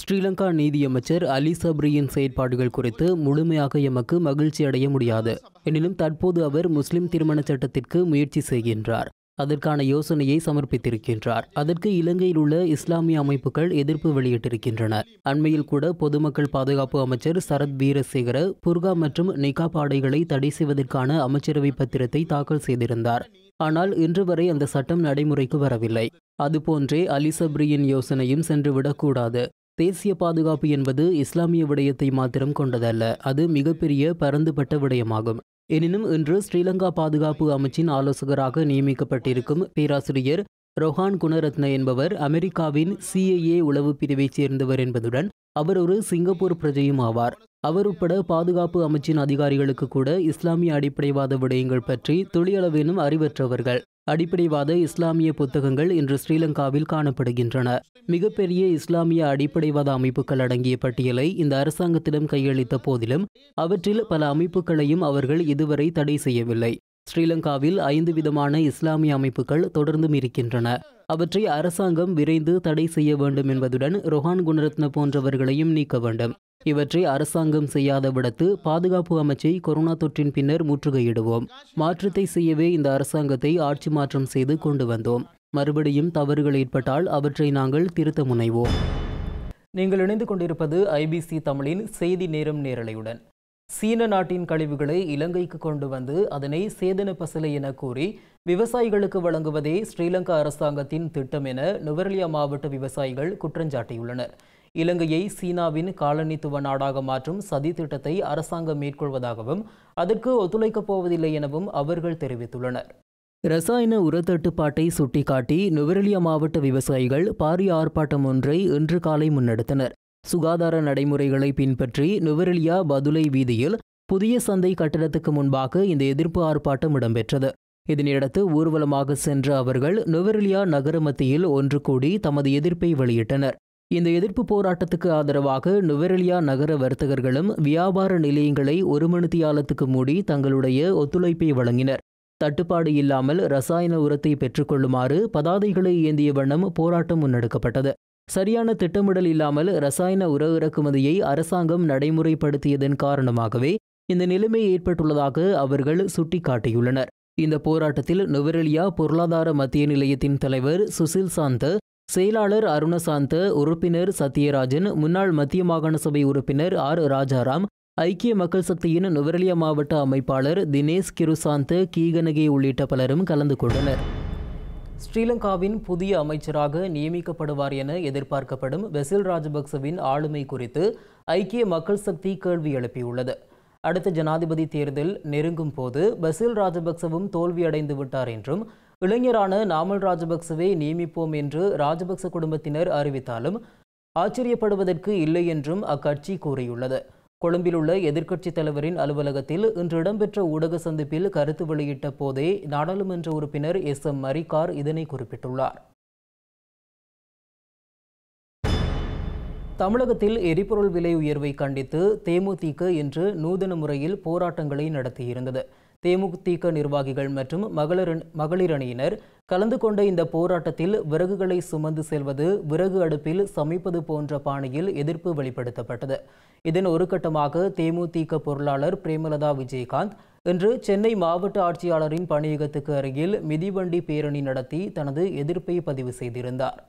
ஸ்ரீலங்கா நீதியமைச்சர் அலி சப்ரியின் செயற்பாடுகள் குறித்து முழுமையாக எமக்கு மகிழ்ச்சி அடைய முடியாது எனினும் தற்போது அவர் முஸ்லிம் திருமண சட்டத்திற்கு முயற்சி செய்கின்றார் அதற்கான யோசனையை சமர்ப்பித்திருக்கின்றார் அதற்கு இலங்கையில் உள்ள இஸ்லாமிய அமைப்புகள் எதிர்ப்பு வெளியிட்டிருக்கின்றன அண்மையில் கூட பொதுமக்கள் பாதுகாப்பு அமைச்சர் சரத் வீரசேகர புர்கா மற்றும் நிகா பாடைகளை தடை செய்வதற்கான அமைச்சரவை பத்திரத்தை தாக்கல் செய்திருந்தார் ஆனால் இன்று வரை அந்த சட்டம் நடைமுறைக்கு வரவில்லை அதுபோன்றே அலிசப்ரியின் சப்ரியின் யோசனையும் சென்றுவிடக்கூடாது தேசிய பாதுகாப்பு என்பது இஸ்லாமிய விடயத்தை மாத்திரம் கொண்டதல்ல அது மிகப்பெரிய பரந்துபட்ட விடயமாகும் எனினும் இன்று ஸ்ரீலங்கா பாதுகாப்பு அமைச்சின் ஆலோசகராக நியமிக்கப்பட்டிருக்கும் பேராசிரியர் ரொஹான் குணரத்ன என்பவர் அமெரிக்காவின் சிஐஏ உளவு பிரிவைச் சேர்ந்தவர் என்பதுடன் அவர் ஒரு சிங்கப்பூர் பிரஜையும் ஆவார் அவர் உட்பட பாதுகாப்பு அமைச்சின் அதிகாரிகளுக்கு கூட இஸ்லாமிய அடிப்படைவாத விடயங்கள் பற்றி துளியளவேனும் அறிவற்றவர்கள் அடிப்படைவாத இஸ்லாமிய புத்தகங்கள் இன்று ஸ்ரீலங்காவில் காணப்படுகின்றன மிகப்பெரிய இஸ்லாமிய அடிப்படைவாத அமைப்புகள் அடங்கிய பட்டியலை இந்த அரசாங்கத்திடம் கையளித்த போதிலும் அவற்றில் பல அமைப்புகளையும் அவர்கள் இதுவரை தடை செய்யவில்லை ஸ்ரீலங்காவில் ஐந்து விதமான இஸ்லாமிய அமைப்புகள் தொடர்ந்தும் இருக்கின்றன அவற்றை அரசாங்கம் விரைந்து தடை செய்ய வேண்டும் என்பதுடன் ரொஹான் குணரத்ன போன்றவர்களையும் நீக்க வேண்டும் இவற்றை அரசாங்கம் செய்யாத விடத்து பாதுகாப்பு அமைச்சை கொரோனா தொற்றின் பின்னர் முற்றுகையிடுவோம் மாற்றத்தை செய்யவே இந்த அரசாங்கத்தை ஆட்சி மாற்றம் செய்து கொண்டு வந்தோம் மறுபடியும் தவறுகள் ஏற்பட்டால் அவற்றை நாங்கள் திருத்த முனைவோம் நீங்கள் இணைந்து கொண்டிருப்பது ஐபிசி தமிழின் செய்தி நேரம் நேரலையுடன் சீன நாட்டின் கழிவுகளை இலங்கைக்கு கொண்டு வந்து அதனை சேதன பசலை என கூறி விவசாயிகளுக்கு வழங்குவதே ஸ்ரீலங்கா அரசாங்கத்தின் திட்டம் என நுவரலியா மாவட்ட விவசாயிகள் குற்றஞ்சாட்டியுள்ளனர் இலங்கையை சீனாவின் காலனித்துவ நாடாக மாற்றும் சதி திட்டத்தை அரசாங்கம் மேற்கொள்வதாகவும் அதற்கு ஒத்துழைக்கப் போவதில்லை எனவும் அவர்கள் தெரிவித்துள்ளனர் ரசாயன உரத்தட்டுப்பாட்டை சுட்டிக்காட்டி நுவரெலியா மாவட்ட விவசாயிகள் பாரிய ஆர்ப்பாட்டம் ஒன்றை இன்று காலை முன்னெடுத்தனர் சுகாதார நடைமுறைகளை பின்பற்றி நுவரெலியா பதுலை வீதியில் புதிய சந்தை கட்டடத்துக்கு முன்பாக இந்த எதிர்ப்பு ஆர்ப்பாட்டம் இடம்பெற்றது இதனையடுத்து ஊர்வலமாக சென்ற அவர்கள் நுவரெலியா நகர மத்தியில் ஒன்று கூடி தமது எதிர்ப்பை வெளியிட்டனர் இந்த எதிர்ப்பு போராட்டத்துக்கு ஆதரவாக நுவரெலியா நகர வர்த்தகர்களும் வியாபார நிலையங்களை ஒரு மணித்தியாலத்துக்கு மூடி தங்களுடைய ஒத்துழைப்பை வழங்கினர் தட்டுப்பாடு இல்லாமல் ரசாயன உரத்தை பெற்றுக்கொள்ளுமாறு பதாதைகளை ஏந்திய வண்ணம் போராட்டம் முன்னெடுக்கப்பட்டது சரியான திட்டமிடல் இல்லாமல் ரசாயன உர இறக்குமதியை அரசாங்கம் நடைமுறைப்படுத்தியதன் காரணமாகவே இந்த நிலைமை ஏற்பட்டுள்ளதாக அவர்கள் சுட்டிக்காட்டியுள்ளனர் இந்த போராட்டத்தில் நுவரெலியா பொருளாதார மத்திய நிலையத்தின் தலைவர் சுசில் சாந்த செயலாளர் அருணசாந்த உறுப்பினர் சத்யராஜன் முன்னாள் மத்திய மாகாண சபை உறுப்பினர் ஆர் ராஜாராம் ஐக்கிய மக்கள் சக்தியின் நுவரெலியா மாவட்ட அமைப்பாளர் தினேஷ் கிருசாந்த் கீகனகே உள்ளிட்ட பலரும் கலந்து கொண்டனர் ஸ்ரீலங்காவின் புதிய அமைச்சராக நியமிக்கப்படுவார் என எதிர்பார்க்கப்படும் வெசில் ராஜபக்சவின் ஆளுமை குறித்து ஐக்கிய மக்கள் சக்தி கேள்வி எழுப்பியுள்ளது அடுத்த ஜனாதிபதி தேர்தல் நெருங்கும் போது பசில் ராஜபக்சவும் தோல்வியடைந்து விட்டார் என்றும் இளைஞரான நாமல் ராஜபக்சவை நியமிப்போம் என்று ராஜபக்ச குடும்பத்தினர் அறிவித்தாலும் ஆச்சரியப்படுவதற்கு இல்லை என்றும் அக்கட்சி கூறியுள்ளது கொழும்பில் உள்ள தலைவரின் அலுவலகத்தில் இன்று இடம்பெற்ற ஊடக சந்திப்பில் கருத்து வெளியிட்ட போதே நாடாளுமன்ற உறுப்பினர் எஸ் எம் மரிகார் இதனை குறிப்பிட்டுள்ளார் தமிழகத்தில் எரிபொருள் விலை உயர்வை கண்டித்து தேமுதிக இன்று நூதன முறையில் போராட்டங்களை நடத்தியிருந்தது தேமுதிக நிர்வாகிகள் மற்றும் மகளிரணியினர் கலந்து கொண்ட இந்த போராட்டத்தில் விறகுகளை சுமந்து செல்வது விறகு அடுப்பில் சமைப்பது போன்ற பாணியில் எதிர்ப்பு வெளிப்படுத்தப்பட்டது இதன் ஒரு கட்டமாக தேமுதிக பொருளாளர் பிரேமலதா விஜயகாந்த் இன்று சென்னை மாவட்ட ஆட்சியாளரின் பணியகத்துக்கு அருகில் மிதிவண்டி பேரணி நடத்தி தனது எதிர்ப்பை பதிவு செய்திருந்தார்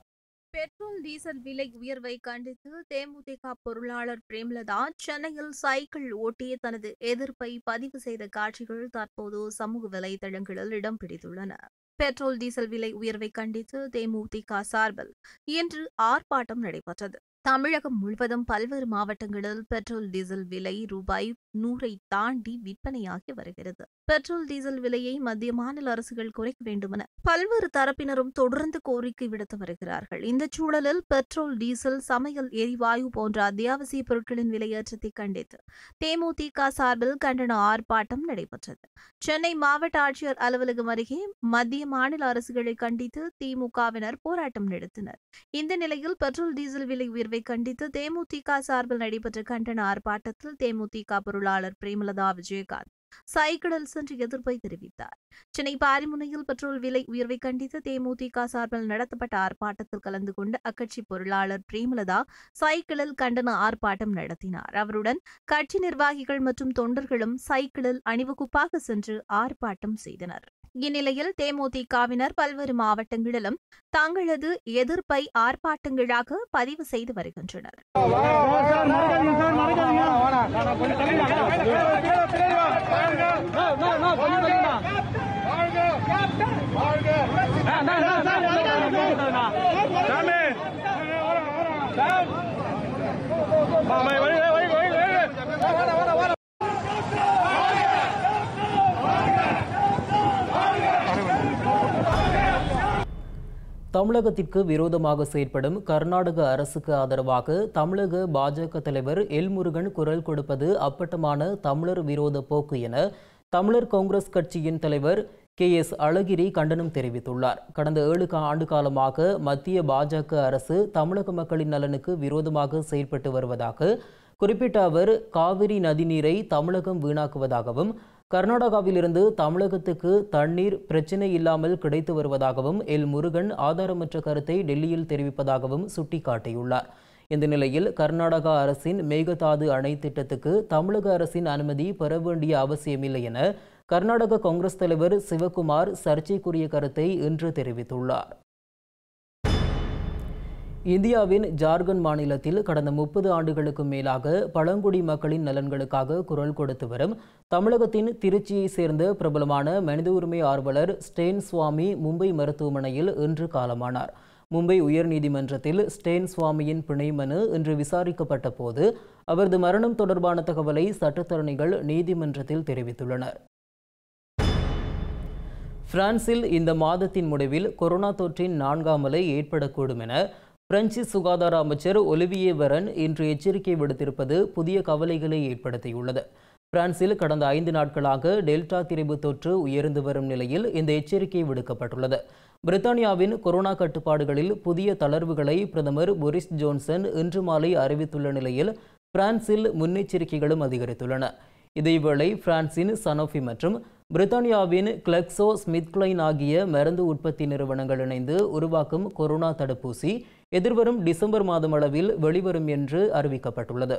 பெட்ரோல் டீசல் விலை உயர்வை கண்டித்து தேமுதிக பொருளாளர் பிரேம்லதா சென்னையில் சைக்கிள் ஓட்டிய தனது எதிர்ப்பை பதிவு செய்த காட்சிகள் தற்போது சமூக வலைதளங்களில் இடம் பிடித்துள்ளன பெட்ரோல் டீசல் விலை உயர்வை கண்டித்து தேமுதிக சார்பில் இன்று ஆர்ப்பாட்டம் நடைபெற்றது தமிழகம் முழுவதும் பல்வேறு மாவட்டங்களில் பெட்ரோல் டீசல் விலை ரூபாய் நூறை தாண்டி விற்பனையாகி வருகிறது பெட்ரோல் டீசல் விலையை மத்திய மாநில அரசுகள் குறைக்க என பல்வேறு தரப்பினரும் தொடர்ந்து கோரிக்கை விடுத்து வருகிறார்கள் இந்த சூழலில் பெட்ரோல் டீசல் சமையல் எரிவாயு போன்ற அத்தியாவசிய பொருட்களின் விலையேற்றத்தை கண்டித்து தேமுதிக சார்பில் கண்டன ஆர்ப்பாட்டம் நடைபெற்றது சென்னை மாவட்ட ஆட்சியர் அலுவலகம் அருகே மத்திய மாநில அரசுகளை கண்டித்து திமுகவினர் போராட்டம் நடத்தினர் இந்த நிலையில் பெட்ரோல் டீசல் விலை உயர்வு உத்தரவை கண்டித்து தேமுதிக சார்பில் நடைபெற்ற கண்டன ஆர்ப்பாட்டத்தில் தேமுதிக பொருளாளர் பிரேமலதா விஜயகாந்த் சைக்கிளில் சென்று எதிர்ப்பை தெரிவித்தார் சென்னை பாரிமுனையில் பெட்ரோல் விலை உயர்வை கண்டித்து தேமுதிக சார்பில் நடத்தப்பட்ட ஆர்ப்பாட்டத்தில் கலந்து கொண்ட அக்கட்சி பொருளாளர் பிரேமலதா சைக்கிளில் கண்டன ஆர்ப்பாட்டம் நடத்தினார் அவருடன் கட்சி நிர்வாகிகள் மற்றும் தொண்டர்களும் சைக்கிளில் அணிவகுப்பாக சென்று ஆர்ப்பாட்டம் செய்தனர் இந்நிலையில் தேமுதிகவினர் பல்வேறு மாவட்டங்களிலும் தங்களது எதிர்ப்பை ஆர்ப்பாட்டங்களாக பதிவு செய்து வருகின்றனர் மாமா தமிழகத்திற்கு விரோதமாக செயற்படும் கர்நாடக அரசுக்கு ஆதரவாக தமிழக பாஜக தலைவர் எல்முருகன் குரல் கொடுப்பது அப்பட்டமான தமிழர் விரோத போக்கு என தமிழர் காங்கிரஸ் கட்சியின் தலைவர் கே எஸ் அழகிரி கண்டனம் தெரிவித்துள்ளார் கடந்த ஏழு ஆண்டு காலமாக மத்திய பாஜக அரசு தமிழக மக்களின் நலனுக்கு விரோதமாக செயல்பட்டு வருவதாக குறிப்பிட்ட அவர் காவிரி நதிநீரை தமிழகம் வீணாக்குவதாகவும் கர்நாடகாவிலிருந்து தமிழகத்துக்கு தண்ணீர் பிரச்சினை இல்லாமல் கிடைத்து வருவதாகவும் எல் முருகன் ஆதாரமற்ற கருத்தை டெல்லியில் தெரிவிப்பதாகவும் சுட்டிக்காட்டியுள்ளார் இந்த நிலையில் கர்நாடகா அரசின் மேகதாது அணை திட்டத்துக்கு தமிழக அரசின் அனுமதி பெற வேண்டிய அவசியமில்லை என கர்நாடக காங்கிரஸ் தலைவர் சிவகுமார் சர்ச்சைக்குரிய கருத்தை இன்று தெரிவித்துள்ளார் இந்தியாவின் ஜார்க்கண்ட் மாநிலத்தில் கடந்த முப்பது ஆண்டுகளுக்கு மேலாக பழங்குடி மக்களின் நலன்களுக்காக குரல் கொடுத்து வரும் தமிழகத்தின் திருச்சியை சேர்ந்த பிரபலமான மனித உரிமை ஆர்வலர் ஸ்டேன் சுவாமி மும்பை மருத்துவமனையில் இன்று காலமானார் மும்பை உயர்நீதிமன்றத்தில் ஸ்டேன் சுவாமியின் பிணை மனு இன்று விசாரிக்கப்பட்ட போது அவரது மரணம் தொடர்பான தகவலை சட்டத்தரணிகள் நீதிமன்றத்தில் தெரிவித்துள்ளனர் பிரான்சில் இந்த மாதத்தின் முடிவில் கொரோனா தொற்றின் நான்காம் அலை ஏற்படக்கூடும் என பிரெஞ்சு சுகாதார அமைச்சர் ஒலிவியே வரன் இன்று எச்சரிக்கை விடுத்திருப்பது புதிய கவலைகளை ஏற்படுத்தியுள்ளது பிரான்சில் கடந்த ஐந்து நாட்களாக டெல்டா திரிவு தொற்று உயர்ந்து வரும் நிலையில் இந்த எச்சரிக்கை விடுக்கப்பட்டுள்ளது பிரித்தானியாவின் கொரோனா கட்டுப்பாடுகளில் புதிய தளர்வுகளை பிரதமர் பொரிஸ் ஜோன்சன் இன்று மாலை அறிவித்துள்ள நிலையில் பிரான்சில் முன்னெச்சரிக்கைகளும் அதிகரித்துள்ளன இதேவேளை பிரான்சின் சனோஃபி மற்றும் பிரித்தானியாவின் கிளக்ஸோ ஸ்மித்கிளைன் ஆகிய மருந்து உற்பத்தி நிறுவனங்கள் இணைந்து உருவாக்கும் கொரோனா தடுப்பூசி எதிர்வரும் டிசம்பர் மாதம் அளவில் வெளிவரும் என்று அறிவிக்கப்பட்டுள்ளது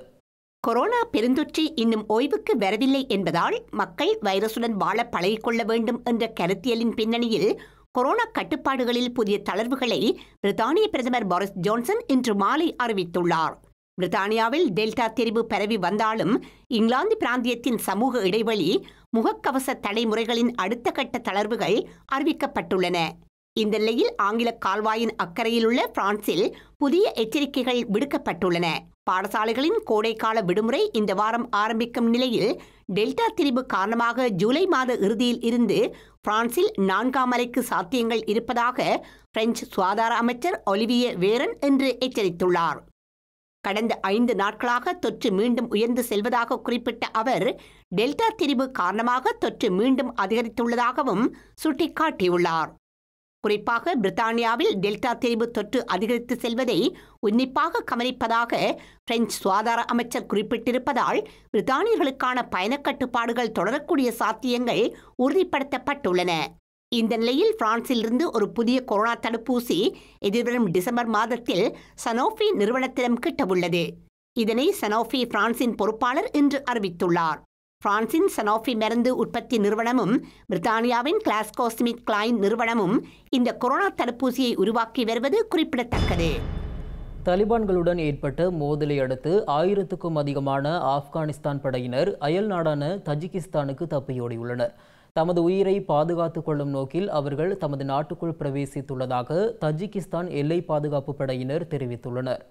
கொரோனா பெருந்தொற்று இன்னும் ஓய்வுக்கு வரவில்லை என்பதால் மக்கள் வைரசுடன் வாழ பழகிக்கொள்ள வேண்டும் என்ற கருத்தியலின் பின்னணியில் கொரோனா கட்டுப்பாடுகளில் புதிய தளர்வுகளை பிரித்தானிய பிரதமர் போரிஸ் ஜான்சன் இன்று மாலை அறிவித்துள்ளார் பிரித்தானியாவில் டெல்டா தெரிவு பரவி வந்தாலும் இங்கிலாந்து பிராந்தியத்தின் சமூக இடைவெளி முகக்கவச தலைமுறைகளின் அடுத்த கட்ட தளர்வுகள் அறிவிக்கப்பட்டுள்ளன இந்த நிலையில் ஆங்கில கால்வாயின் அக்கறையில் உள்ள பிரான்சில் புதிய எச்சரிக்கைகள் விடுக்கப்பட்டுள்ளன பாடசாலைகளின் கோடைக்கால விடுமுறை இந்த வாரம் ஆரம்பிக்கும் நிலையில் டெல்டா திரிவு காரணமாக ஜூலை மாத இறுதியில் இருந்து பிரான்சில் நான்காம் அலைக்கு சாத்தியங்கள் இருப்பதாக பிரெஞ்சு சுகாதார அமைச்சர் ஒலிவிய வேரன் என்று எச்சரித்துள்ளார் கடந்த ஐந்து நாட்களாக தொற்று மீண்டும் உயர்ந்து செல்வதாக குறிப்பிட்ட அவர் டெல்டா திரிவு காரணமாக தொற்று மீண்டும் அதிகரித்துள்ளதாகவும் சுட்டிக்காட்டியுள்ளார் குறிப்பாக பிரித்தானியாவில் டெல்டா திரிவு தொற்று அதிகரித்து செல்வதை உன்னிப்பாக கவனிப்பதாக பிரெஞ்சு சுகாதார அமைச்சர் குறிப்பிட்டிருப்பதால் பிரித்தானியர்களுக்கான பயணக்கட்டுப்பாடுகள் தொடரக்கூடிய சாத்தியங்கள் உறுதிப்படுத்தப்பட்டுள்ளன இந்த நிலையில் பிரான்சிலிருந்து ஒரு புதிய கொரோனா தடுப்பூசி எதிர்வரும் டிசம்பர் மாதத்தில் சனோஃபி நிறுவனத்திடம் கிட்டவுள்ளது இதனை சனோஃபி பிரான்சின் பொறுப்பாளர் இன்று அறிவித்துள்ளார் பிரான்சின் சனோஃபி மருந்து உற்பத்தி நிறுவனமும் பிரித்தானியாவின் கிளாஸ்கோஸ்மிக் கிளைன் நிறுவனமும் இந்த கொரோனா தடுப்பூசியை உருவாக்கி வருவது குறிப்பிடத்தக்கது தலிபான்களுடன் ஏற்பட்ட மோதலை அடுத்து ஆயிரத்துக்கும் அதிகமான ஆப்கானிஸ்தான் படையினர் அயல் நாடான தஜிகிஸ்தானுக்கு தப்பியோடியுள்ளனர் தமது உயிரை பாதுகாத்துக் கொள்ளும் நோக்கில் அவர்கள் தமது நாட்டுக்குள் பிரவேசித்துள்ளதாக தஜிகிஸ்தான் எல்லை பாதுகாப்பு படையினர் தெரிவித்துள்ளனர்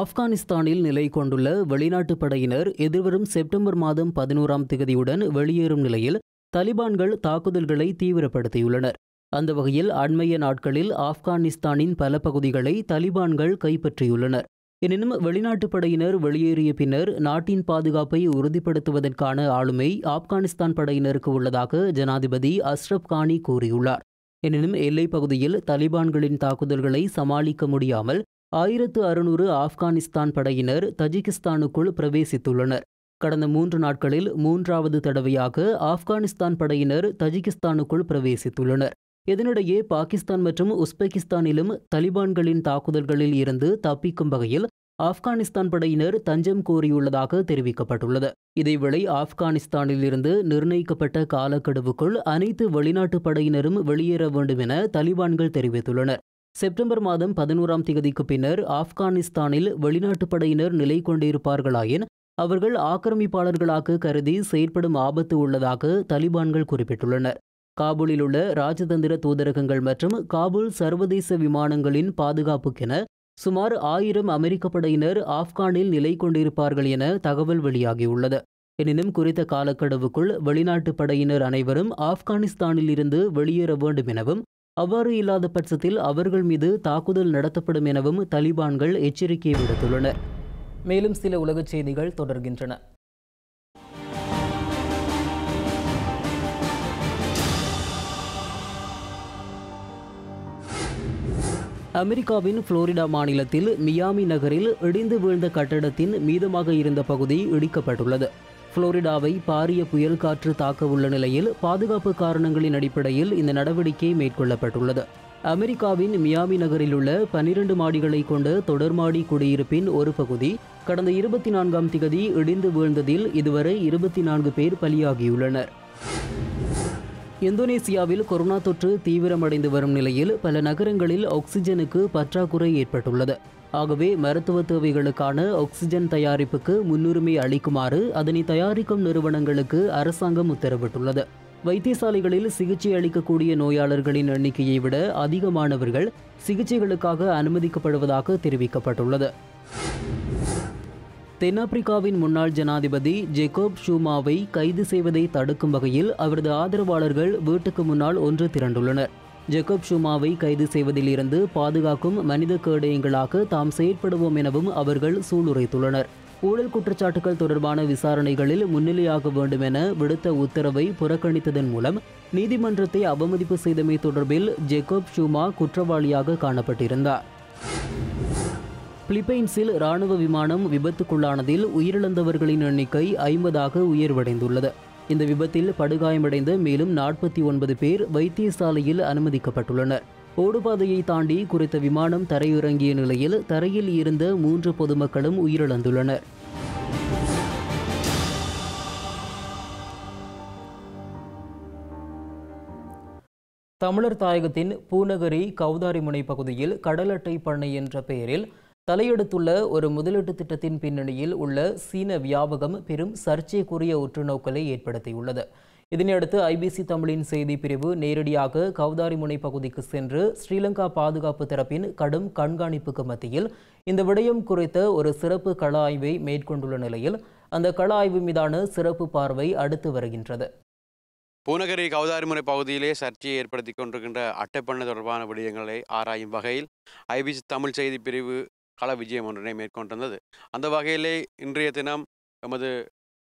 ஆப்கானிஸ்தானில் நிலை கொண்டுள்ள வெளிநாட்டு படையினர் எதிர்வரும் செப்டம்பர் மாதம் பதினோராம் திகதியுடன் வெளியேறும் நிலையில் தலிபான்கள் தாக்குதல்களை தீவிரப்படுத்தியுள்ளனர் அந்த வகையில் அண்மைய நாட்களில் ஆப்கானிஸ்தானின் பல பகுதிகளை தலிபான்கள் கைப்பற்றியுள்ளனர் எனினும் வெளிநாட்டு படையினர் வெளியேறிய பின்னர் நாட்டின் பாதுகாப்பை உறுதிப்படுத்துவதற்கான ஆளுமை ஆப்கானிஸ்தான் படையினருக்கு உள்ளதாக ஜனாதிபதி அஸ்ரப் கானி கூறியுள்ளார் எனினும் எல்லைப் பகுதியில் தலிபான்களின் தாக்குதல்களை சமாளிக்க முடியாமல் ஆயிரத்து அறுநூறு ஆப்கானிஸ்தான் படையினர் தஜிகிஸ்தானுக்குள் பிரவேசித்துள்ளனர் கடந்த மூன்று நாட்களில் மூன்றாவது தடவையாக ஆப்கானிஸ்தான் படையினர் தஜிகிஸ்தானுக்குள் பிரவேசித்துள்ளனர் இதனிடையே பாகிஸ்தான் மற்றும் உஸ்பெகிஸ்தானிலும் தலிபான்களின் தாக்குதல்களில் இருந்து தப்பிக்கும் வகையில் ஆப்கானிஸ்தான் படையினர் தஞ்சம் கோரியுள்ளதாக தெரிவிக்கப்பட்டுள்ளது இதேவேளை ஆப்கானிஸ்தானிலிருந்து நிர்ணயிக்கப்பட்ட காலக்கெடுவுக்குள் அனைத்து வெளிநாட்டு படையினரும் வெளியேற வேண்டும் என தலிபான்கள் தெரிவித்துள்ளனர் செப்டம்பர் மாதம் பதினோராம் தேதிக்கு பின்னர் ஆப்கானிஸ்தானில் வெளிநாட்டு படையினர் நிலை கொண்டிருப்பார்களாயின் அவர்கள் ஆக்கிரமிப்பாளர்களாக கருதி செயற்படும் ஆபத்து உள்ளதாக தலிபான்கள் குறிப்பிட்டுள்ளனர் காபூலில் உள்ள ராஜதந்திர தூதரகங்கள் மற்றும் காபூல் சர்வதேச விமானங்களின் பாதுகாப்புக்கென சுமார் ஆயிரம் அமெரிக்க படையினர் ஆப்கானில் நிலை கொண்டிருப்பார்கள் என தகவல் வெளியாகியுள்ளது எனினும் குறித்த காலக்கெடுவுக்குள் வெளிநாட்டு படையினர் அனைவரும் ஆப்கானிஸ்தானில் இருந்து வெளியேற வேண்டும் எனவும் அவ்வாறு இல்லாத பட்சத்தில் அவர்கள் மீது தாக்குதல் நடத்தப்படும் எனவும் தலிபான்கள் எச்சரிக்கை விடுத்துள்ளனர் மேலும் சில உலகச் செய்திகள் தொடர்கின்றன அமெரிக்காவின் புளோரிடா மாநிலத்தில் மியாமி நகரில் இடிந்து வீழ்ந்த கட்டடத்தின் மீதமாக இருந்த பகுதி இடிக்கப்பட்டுள்ளது புளோரிடாவை பாரிய புயல் காற்று தாக்க உள்ள நிலையில் பாதுகாப்பு காரணங்களின் அடிப்படையில் இந்த நடவடிக்கை மேற்கொள்ளப்பட்டுள்ளது அமெரிக்காவின் மியாமி நகரில் உள்ள பனிரெண்டு மாடிகளை கொண்ட தொடர்மாடி குடியிருப்பின் ஒரு பகுதி கடந்த இருபத்தி நான்காம் திகதி இடிந்து வீழ்ந்ததில் இதுவரை இருபத்தி நான்கு பேர் பலியாகியுள்ளனர் இந்தோனேசியாவில் கொரோனா தொற்று தீவிரமடைந்து வரும் நிலையில் பல நகரங்களில் ஆக்சிஜனுக்கு பற்றாக்குறை ஏற்பட்டுள்ளது ஆகவே மருத்துவ தேவைகளுக்கான ஆக்சிஜன் தயாரிப்புக்கு முன்னுரிமை அளிக்குமாறு அதனை தயாரிக்கும் நிறுவனங்களுக்கு அரசாங்கம் உத்தரவிட்டுள்ளது வைத்தியசாலைகளில் சிகிச்சை அளிக்கக்கூடிய நோயாளர்களின் எண்ணிக்கையை விட அதிகமானவர்கள் சிகிச்சைகளுக்காக அனுமதிக்கப்படுவதாக தெரிவிக்கப்பட்டுள்ளது தென்னாப்பிரிக்காவின் முன்னாள் ஜனாதிபதி ஜெக்கோப் ஷூமாவை கைது செய்வதை தடுக்கும் வகையில் அவரது ஆதரவாளர்கள் வீட்டுக்கு முன்னால் ஒன்று திரண்டுள்ளனர் ஜெக்கோப் ஷூமாவை கைது செய்வதில் இருந்து பாதுகாக்கும் மனித கேடயங்களாக தாம் செயற்படுவோம் எனவும் அவர்கள் சூளுரைத்துள்ளனர் ஊழல் குற்றச்சாட்டுகள் தொடர்பான விசாரணைகளில் முன்னிலையாக வேண்டும் என விடுத்த உத்தரவை புறக்கணித்ததன் மூலம் நீதிமன்றத்தை அவமதிப்பு செய்தமை தொடர்பில் ஜெக்கோப் ஷூமா குற்றவாளியாக காணப்பட்டிருந்தார் பிலிப்பைன்ஸில் ராணுவ விமானம் விபத்துக்குள்ளானதில் உயிரிழந்தவர்களின் எண்ணிக்கை ஐம்பதாக உயர்வடைந்துள்ளது இந்த விபத்தில் படுகாயமடைந்த மேலும் நாற்பத்தி ஒன்பது பேர் வைத்தியசாலையில் அனுமதிக்கப்பட்டுள்ளனர் ஓடுபாதையை தாண்டி குறித்த விமானம் தரையிறங்கிய நிலையில் தரையில் இருந்த மூன்று பொதுமக்களும் உயிரிழந்துள்ளனர் தமிழர் தாயகத்தின் பூநகரி கௌதாரிமுனை பகுதியில் கடலட்டை பண்ணை என்ற பெயரில் தலையெடுத்துள்ள ஒரு முதலீட்டு திட்டத்தின் பின்னணியில் உள்ள சீன வியாபகம் பெரும் சர்ச்சைக்குரிய உற்றுநோக்கலை ஏற்படுத்தியுள்ளது இதனையடுத்து ஐபிசி தமிழின் செய்தி பிரிவு நேரடியாக கவுதாரிமுனை பகுதிக்கு சென்று ஸ்ரீலங்கா பாதுகாப்பு தரப்பின் கடும் கண்காணிப்புக்கு மத்தியில் இந்த விடயம் குறித்த ஒரு சிறப்பு கள ஆய்வை மேற்கொண்டுள்ள நிலையில் அந்த கள ஆய்வு மீதான சிறப்பு பார்வை அடுத்து வருகின்றது பூநகரி கவுதாரிமுனை பகுதியிலே சர்ச்சையை ஏற்படுத்தி கொண்டிருக்கின்ற அட்டைப்பண்ணை தொடர்பான விடயங்களை ஆராயும் வகையில் ஐபிசி தமிழ் செய்தி பிரிவு கள விஜயம் ஒன்றினை மேற்கொண்டிருந்தது அந்த வகையிலே இன்றைய தினம் எமது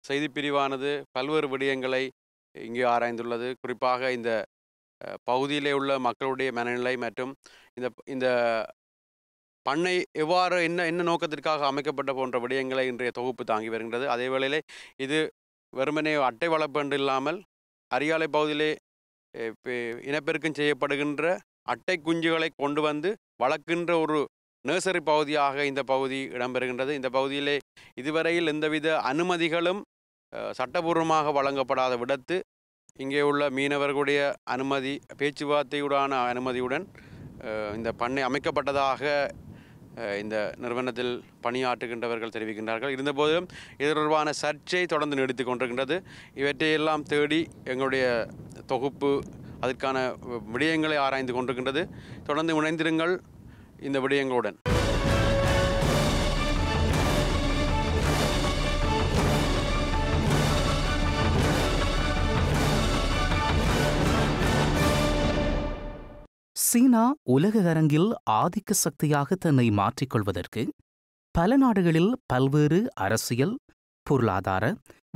செய்தி பிரிவானது பல்வேறு விடயங்களை இங்கே ஆராய்ந்துள்ளது குறிப்பாக இந்த பகுதியிலே உள்ள மக்களுடைய மனநிலை மற்றும் இந்த இந்த பண்ணை எவ்வாறு என்ன என்ன நோக்கத்திற்காக அமைக்கப்பட்ட போன்ற விடயங்களை இன்றைய தொகுப்பு தாங்கி வருகின்றது அதே வேளையிலே இது வெறுமனே அட்டை வளப்பென்று இல்லாமல் அரியாலை பகுதியிலே இனப்பெருக்கம் செய்யப்படுகின்ற அட்டை குஞ்சுகளை கொண்டு வந்து வளர்க்கின்ற ஒரு நர்சரி பகுதியாக இந்த பகுதி இடம்பெறுகின்றது இந்த பகுதியிலே இதுவரையில் எந்தவித அனுமதிகளும் சட்டபூர்வமாக வழங்கப்படாத விடத்து இங்கே உள்ள மீனவர்களுடைய அனுமதி பேச்சுவார்த்தையுடான அனுமதியுடன் இந்த பண்ணை அமைக்கப்பட்டதாக இந்த நிறுவனத்தில் பணியாற்றுகின்றவர்கள் தெரிவிக்கின்றார்கள் இருந்தபோதிலும் இது தொடர்பான சர்ச்சை தொடர்ந்து நீடித்து கொண்டிருக்கின்றது இவற்றையெல்லாம் தேடி எங்களுடைய தொகுப்பு அதற்கான விடயங்களை ஆராய்ந்து கொண்டிருக்கின்றது தொடர்ந்து இணைந்திருங்கள் இந்த விடயங்களுடன் சீனா உலக அரங்கில் ஆதிக்க சக்தியாக தன்னை மாற்றிக்கொள்வதற்கு பல நாடுகளில் பல்வேறு அரசியல் பொருளாதார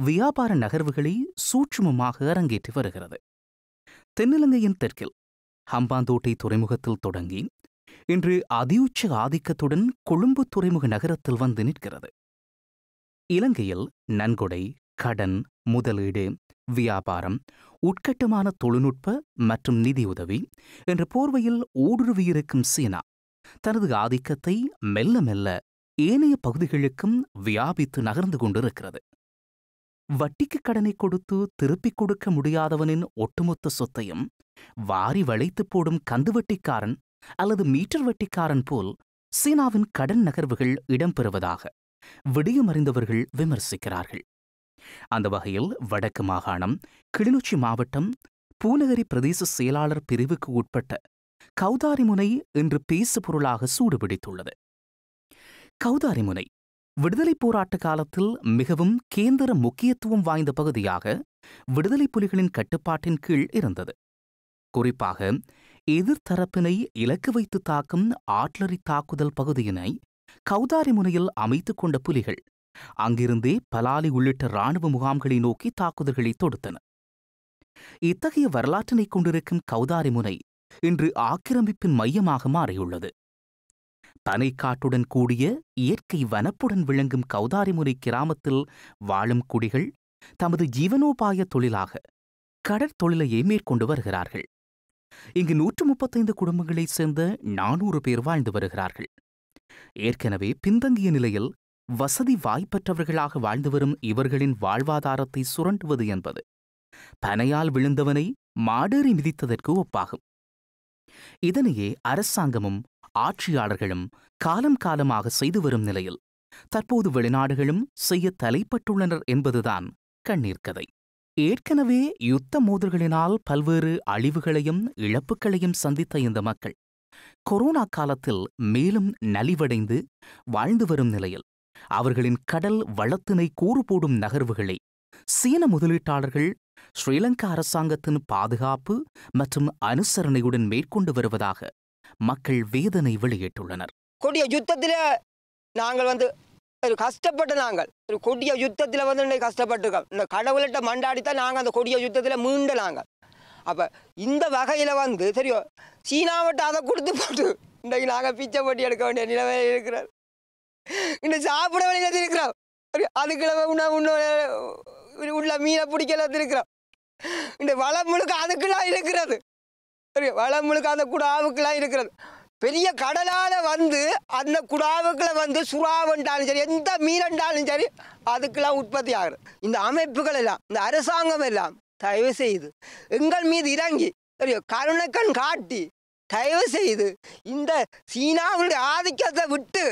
வியாபார நகர்வுகளை சூட்சுமமாக அரங்கேற்றி வருகிறது தென்னிலங்கையின் தெற்கில் ஹம்பாந்தோட்டை துறைமுகத்தில் தொடங்கி இன்று அதியுச்ச ஆதிக்கத்துடன் கொழும்பு துறைமுக நகரத்தில் வந்து நிற்கிறது இலங்கையில் நன்கொடை கடன் முதலீடு வியாபாரம் உட்கட்டுமான தொழில்நுட்ப மற்றும் நிதியுதவி என்ற போர்வையில் ஊடுருவியிருக்கும் சீனா தனது ஆதிக்கத்தை மெல்ல மெல்ல ஏனைய பகுதிகளுக்கும் வியாபித்து நகர்ந்து கொண்டிருக்கிறது வட்டிக்கு கடனை கொடுத்து திருப்பிக் கொடுக்க முடியாதவனின் ஒட்டுமொத்த சொத்தையும் வாரி வளைத்து போடும் கந்துவட்டிக்காரன் அல்லது மீட்டர் வெட்டிக்காரன் போல் சீனாவின் கடன் நகர்வுகள் இடம்பெறுவதாக விடியமறிந்தவர்கள் விமர்சிக்கிறார்கள் அந்த வகையில் வடக்கு மாகாணம் கிளிநொச்சி மாவட்டம் பூநகரி பிரதேச செயலாளர் பிரிவுக்கு உட்பட்ட கௌதாரிமுனை இன்று பேசு பொருளாக சூடுபிடித்துள்ளது கௌதாரிமுனை விடுதலைப் போராட்ட காலத்தில் மிகவும் கேந்திர முக்கியத்துவம் வாய்ந்த பகுதியாக விடுதலை புலிகளின் கட்டுப்பாட்டின் கீழ் இருந்தது குறிப்பாக எதிர்த்தரப்பினை இலக்கு வைத்து தாக்கும் ஆட்லரி தாக்குதல் பகுதியினை கௌதாரி முனையில் அமைத்துக் கொண்ட புலிகள் அங்கிருந்தே பலாலி உள்ளிட்ட இராணுவ முகாம்களை நோக்கி தாக்குதல்களை தொடுத்தன இத்தகைய வரலாற்றினைக் கொண்டிருக்கும் கௌதாரி முனை இன்று ஆக்கிரமிப்பின் மையமாக மாறியுள்ளது தனைக்காட்டுடன் கூடிய இயற்கை வனப்புடன் விளங்கும் கௌதாரிமுனை கிராமத்தில் வாழும் குடிகள் தமது ஜீவனோபாய தொழிலாக கடற்தொழிலையே மேற்கொண்டு வருகிறார்கள் இங்கு நூற்று முப்பத்தைந்து குடும்பங்களைச் சேர்ந்த நானூறு பேர் வாழ்ந்து வருகிறார்கள் ஏற்கனவே பின்தங்கிய நிலையில் வசதி வாய்ப்பற்றவர்களாக வாழ்ந்து வரும் இவர்களின் வாழ்வாதாரத்தை சுரண்டுவது என்பது பனையால் விழுந்தவனை மாடேறி மிதித்ததற்கு ஒப்பாகும் இதனையே அரசாங்கமும் ஆட்சியாளர்களும் காலம் காலமாக செய்து வரும் நிலையில் தற்போது வெளிநாடுகளும் செய்ய தலைப்பட்டுள்ளனர் என்பதுதான் கண்ணீர் கதை ஏற்கனவே யுத்த மோதல்களினால் பல்வேறு அழிவுகளையும் இழப்புகளையும் சந்தித்த இந்த மக்கள் கொரோனா காலத்தில் மேலும் நலிவடைந்து வாழ்ந்து வரும் நிலையில் அவர்களின் கடல் வளத்தினை கூறுபோடும் நகர்வுகளை சீன முதலீட்டாளர்கள் ஸ்ரீலங்கா அரசாங்கத்தின் பாதுகாப்பு மற்றும் அனுசரணையுடன் மேற்கொண்டு வருவதாக மக்கள் வேதனை வெளியிட்டுள்ளனர் கொடிய யுத்தத்தில் நாங்கள் வந்து ஒரு கஷ்டப்பட்டு நாங்கள் ஒரு கொடிய யுத்தத்தில் வந்து இன்னைக்கு கஷ்டப்பட்டுருக்கோம் இந்த கடவுள்கிட்ட மண்டாடி தான் நாங்கள் அந்த கொடிய யுத்தத்தில் மீண்டு நாங்கள் அப்போ இந்த வகையில் வந்து சரியோ சீனாவட்ட அதை கொடுத்து போட்டு இன்றைக்கு நாங்கள் பிச்சை போட்டி எடுக்க வேண்டிய நிலைமையில் இருக்கிறார் இன்னும் சாப்பிட வேண்டியது இருக்கிறோம் அதுக்குள்ள இன்னும் இன்னும் உள்ள மீனை பிடிக்கல இருக்கிறோம் இந்த வளம் முழுக்க அதுக்குலாம் இருக்கிறது சரி வளம் முழுக்க அந்த குடாவுக்குலாம் இருக்கிறது பெரிய கடலால் வந்து அந்த குடாவுக்குள்ள வந்து சுறாவன்ட்டாலும் சரி எந்த மீனண்டாலும் சரி அதுக்கெல்லாம் உற்பத்தி ஆகுது இந்த அமைப்புகள் எல்லாம் இந்த அரசாங்கம் எல்லாம் தயவு செய்து எங்கள் மீது இறங்கி சரி கருணக்கண் காட்டி தயவு செய்து இந்த சீனாவுடைய ஆதிக்கத்தை விட்டு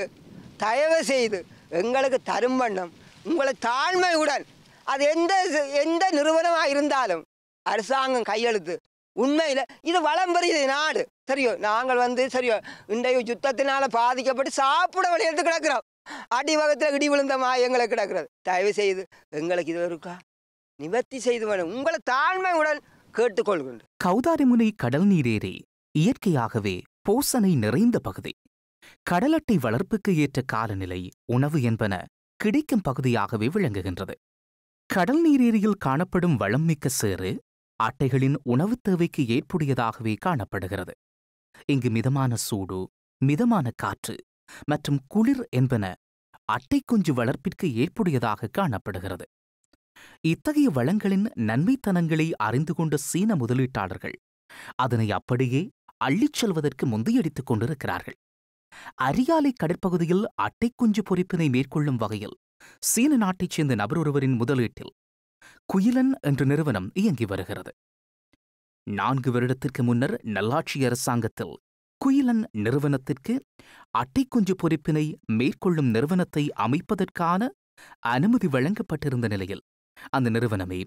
தயவு செய்து எங்களுக்கு தரும் வண்ணம் உங்களை தாழ்மையுடன் அது எந்த எந்த நிறுவனமாக இருந்தாலும் அரசாங்கம் கையெழுத்து உண்மையில் இது வளம் பெரிய நாடு சரியோ நாங்கள் வந்து சரியோ இன்றைய யுத்தத்தினால பாதிக்கப்பட்டு சாப்பிட விளையாட்டு கிடக்கிறோம் அடிவகத்தில் இடி மா எங்களை கிடக்கிறது தயவு செய்து எங்களுக்கு இது இருக்கா நிவர்த்தி செய்து வேணும் உங்களை தாழ்மையுடன் கேட்டுக்கொள்கின்ற கௌதாரிமுனை கடல் நீரேறி இயற்கையாகவே போசனை நிறைந்த பகுதி கடலட்டை வளர்ப்புக்கு ஏற்ற காலநிலை உணவு என்பன கிடைக்கும் பகுதியாகவே விளங்குகின்றது கடல் நீரேரியில் காணப்படும் வளம் மிக்க சேறு அட்டைகளின் உணவுத் தேவைக்கு ஏற்புடையதாகவே காணப்படுகிறது இங்கு மிதமான சூடு மிதமான காற்று மற்றும் குளிர் என்பன அட்டை குஞ்சு வளர்ப்பிற்கு ஏற்புடையதாக காணப்படுகிறது இத்தகைய வளங்களின் நன்மைத்தனங்களை அறிந்து கொண்ட சீன முதலீட்டாளர்கள் அதனை அப்படியே அள்ளிச் செல்வதற்கு முந்தையடித்துக் கொண்டிருக்கிறார்கள் அரியாலை கடற்பகுதியில் அட்டை குஞ்சு பொறிப்பினை மேற்கொள்ளும் வகையில் சீன நாட்டைச் சேர்ந்த நபர் ஒருவரின் முதலீட்டில் குயிலன் என்ற நிறுவனம் இயங்கி வருகிறது நான்கு வருடத்திற்கு முன்னர் நல்லாட்சி அரசாங்கத்தில் குயிலன் நிறுவனத்திற்கு அட்டைக்குஞ்சு பொறுப்பினை மேற்கொள்ளும் நிறுவனத்தை அமைப்பதற்கான அனுமதி வழங்கப்பட்டிருந்த நிலையில் அந்த நிறுவனமே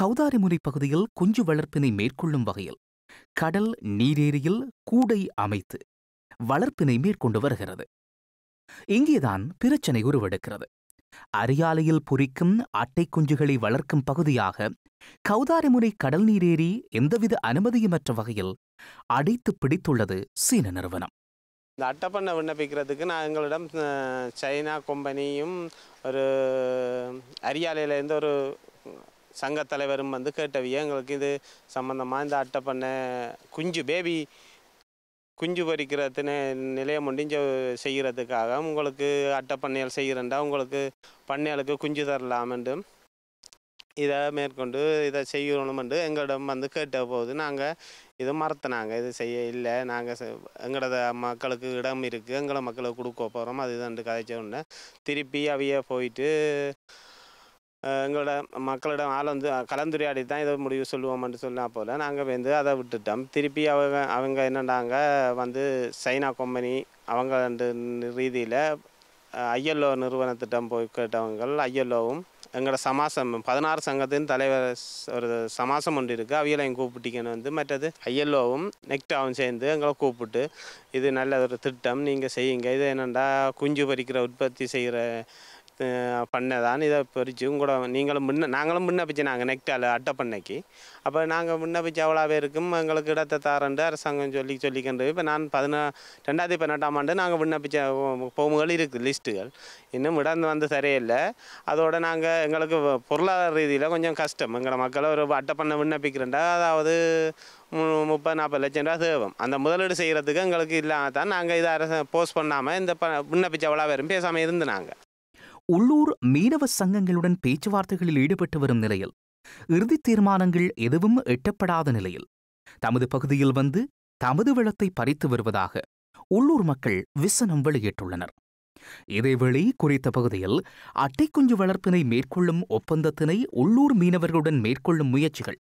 கௌதாரிமுனை பகுதியில் குஞ்சு வளர்ப்பினை மேற்கொள்ளும் வகையில் கடல் நீரேரியில் கூடை அமைத்து வளர்ப்பினை மேற்கொண்டு வருகிறது இங்கேதான் பிரச்சனை உருவெடுக்கிறது அரியாலையில் பொறிக்கும் அட்டை குஞ்சுகளை வளர்க்கும் பகுதியாக கௌதாரிமுனை கடல் நீரேறி எந்தவித அனுமதியுமற்ற வகையில் அடைத்து பிடித்துள்ளது சீன நிறுவனம் இந்த அட்டைப்பண்ணை விண்ணப்பிக்கிறதுக்கு நான் எங்களிடம் சைனா கொம்பனியும் ஒரு அரியாலையிலேருந்து ஒரு சங்க தலைவரும் வந்து கேட்டவிய எங்களுக்கு இது சம்மந்தமாக இந்த அட்டைப்பண்ணை குஞ்சு பேபி குஞ்சு பறிக்கிற நிலையை நிலையம் முடிஞ்ச செய்கிறதுக்காக உங்களுக்கு அட்டை பண்ணையால் செய்கிறேன்டா உங்களுக்கு பண்ணையாளுக்கு குஞ்சு தரலாம் என்றும் இதை மேற்கொண்டு இதை செய்யணுமென்று எங்களிடம் வந்து கேட்ட போது நாங்கள் இதை மறத்தினாங்க இது செய்ய இல்லை நாங்கள் எங்களோட மக்களுக்கு இடம் இருக்குது எங்களை மக்களுக்கு கொடுக்க போகிறோம் அது இதுன்ட்டு கதைச்ச உடனே திருப்பி அவைய போயிட்டு எங்களோட மக்களிடம் ஆள் வந்து கலந்துரையாடி தான் இதை முடிவு சொல்லுவோம்னு சொன்னால் போல் நாங்கள் வந்து அதை விட்டுட்டோம் திருப்பி அவங்க அவங்க என்னண்டாங்க வந்து சைனா கம்பெனி அவங்க ரீதியில் ஐஎல்ஓ நிறுவனத்திட்டம் போய் கேட்டவங்கள் ஐஎல்ஓவும் எங்களோட சமாசம் பதினாறு சங்கத்தின் தலைவர் ஒரு சமாசம் ஒன்று இருக்குது அவியலையும் கூப்பிட்டீங்கன்னு வந்து மற்றது ஐஎல்ஓவும் நெக்டாவும் சேர்ந்து எங்களை கூப்பிட்டு இது நல்ல ஒரு திட்டம் நீங்கள் செய்யுங்க இது என்னென்னா குஞ்சு பறிக்கிற உற்பத்தி செய்கிற பண்ணதான் இதை பிரித்து உங்களோட நீங்களும் முன்ன நாங்களும் முன்னப்பிச்சு நாங்கள் நெக்டால் அட்டை பண்ணைக்கு அப்போ நாங்கள் முன்னப்பிச்சு அவ்வளோ பேருக்கும் எங்களுக்கு இடத்த தாரண்டு அரசாங்கம் சொல்லி சொல்லிக்கண்டு இப்போ நான் பதினா ரெண்டாயிரத்தி பதினெட்டாம் ஆண்டு நாங்கள் விண்ணப்பிச்ச போமுகள் இருக்குது லிஸ்ட்டுகள் இன்னும் இடம் வந்து சரியில்லை அதோட நாங்கள் எங்களுக்கு பொருளாதார ரீதியில் கொஞ்சம் கஷ்டம் எங்களை மக்களை ஒரு அட்டை பண்ண விண்ணப்பிக்கிறேன்டா அதாவது முப்பது நாற்பது லட்சம் ரூபா தேவம் அந்த முதலீடு செய்கிறதுக்கு எங்களுக்கு இல்லாமல் தான் நாங்கள் இதை அரசு போஸ்ட் பண்ணாமல் இந்த ப விண்ணப்பிச்ச அவ்வளோ பேரும் பேசாமல் இருந்து நாங்கள் உள்ளூர் மீனவ சங்கங்களுடன் பேச்சுவார்த்தைகளில் ஈடுபட்டு வரும் நிலையில் இறுதி தீர்மானங்கள் எதுவும் எட்டப்படாத நிலையில் தமது பகுதியில் வந்து தமது வெள்ளத்தை பறித்து வருவதாக உள்ளூர் மக்கள் விசனம் வெளியிட்டுள்ளனர் இதேவேளை குறித்த பகுதியில் அட்டைக்குஞ்சு வளர்ப்பினை மேற்கொள்ளும் ஒப்பந்தத்தினை உள்ளூர் மீனவர்களுடன் மேற்கொள்ளும் முயற்சிகள்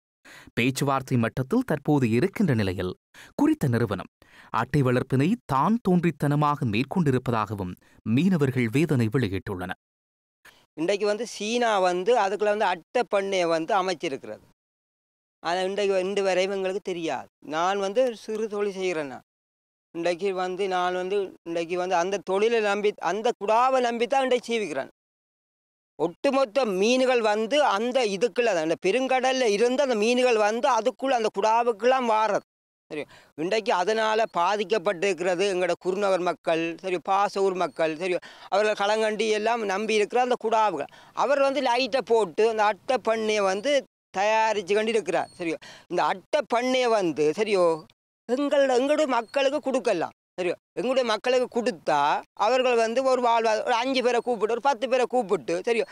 பேச்சுவார்த்தை மட்டத்தில் தற்போது இருக்கின்ற நிலையில் குறித்த நிறுவனம் அட்டை வளர்ப்பினை தான் தோன்றித்தனமாக மேற்கொண்டிருப்பதாகவும் மீனவர்கள் வேதனை வெளியிட்டுள்ளனர் இன்றைக்கு வந்து சீனா வந்து அதுக்குள்ளே வந்து அட்டை பண்ணையை வந்து அமைச்சிருக்கிறது அதை இன்றைக்கு இன்று வரை எங்களுக்கு தெரியாது நான் வந்து சிறு தொழில் செய்கிறேன்னா இன்றைக்கு வந்து நான் வந்து இன்றைக்கு வந்து அந்த தொழிலை நம்பி அந்த குடாவை நம்பி தான் இன்றைக்கு சீவிக்கிறேன் ஒட்டுமொத்த மீன்கள் வந்து அந்த இதுக்குள்ளே தான் பெருங்கடலில் இருந்து அந்த மீன்கள் வந்து அதுக்குள்ளே அந்த குடாவுக்கெல்லாம் வாரது தெரியும் இன்றைக்கு அதனால் பாதிக்கப்பட்டிருக்கிறது எங்களோட குறுநகர் மக்கள் சரி பாசூர் மக்கள் சரி அவர்கள் களங்கண்டி எல்லாம் நம்பி இருக்கிற அந்த குடாவுகள் அவர் வந்து லைட்டை போட்டு அந்த அட்டை பண்ணையை வந்து தயாரித்து கண்டு இருக்கிறார் சரியோ இந்த அட்டை பண்ணையை வந்து சரியோ எங்களோட எங்களுடைய மக்களுக்கு கொடுக்கலாம் சரியோ எங்களுடைய மக்களுக்கு கொடுத்தா அவர்கள் வந்து ஒரு வாழ்வாத ஒரு அஞ்சு பேரை கூப்பிட்டு ஒரு பத்து பேரை கூப்பிட்டு சரியோ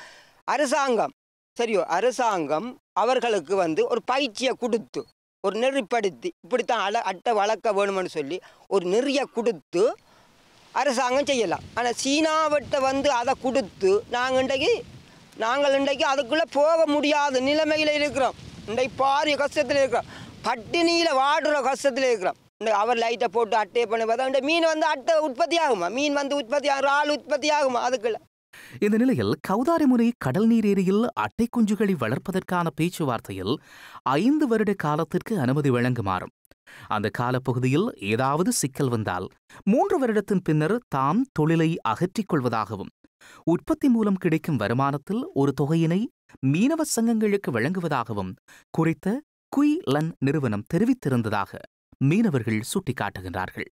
அரசாங்கம் சரியோ அரசாங்கம் அவர்களுக்கு வந்து ஒரு பயிற்சியை கொடுத்து ஒரு நெறிப்படுத்தி இப்படித்தான் அல அட்டை வளர்க்க வேணும்னு சொல்லி ஒரு நெறியை கொடுத்து அரசாங்கம் செய்யலாம் ஆனால் சீனாவட்ட வந்து அதை கொடுத்து நாங்கள் இன்றைக்கு நாங்கள் இன்றைக்கு அதுக்குள்ளே போக முடியாத நிலைமையில் இருக்கிறோம் இன்றைக்கு பாரிய கஷ்டத்தில் இருக்கிறோம் பட்டினியில் வாடுற கஷ்டத்தில் இருக்கிறோம் இன்றைக்கு அவர் லைட்டை போட்டு அட்டையை பண்ணி பார்த்தா மீன் வந்து அட்டை உற்பத்தி ஆகுமா மீன் வந்து உற்பத்தி ஆகும் ஆள் உற்பத்தி ஆகுமா அதுக்குள்ள இந்த நிலையில் கௌதாரிமுனை கடல் நீர் ஏரியில் அட்டை குஞ்சுகளை வளர்ப்பதற்கான பேச்சுவார்த்தையில் ஐந்து வருட காலத்திற்கு அனுமதி வழங்குமாறும் அந்த காலப்பகுதியில் ஏதாவது சிக்கல் வந்தால் மூன்று வருடத்தின் பின்னர் தாம் தொழிலை அகற்றிக் கொள்வதாகவும் உற்பத்தி மூலம் கிடைக்கும் வருமானத்தில் ஒரு தொகையினை மீனவ சங்கங்களுக்கு வழங்குவதாகவும் குறித்த குய் லன் நிறுவனம் தெரிவித்திருந்ததாக மீனவர்கள் சுட்டிக்காட்டுகின்றார்கள்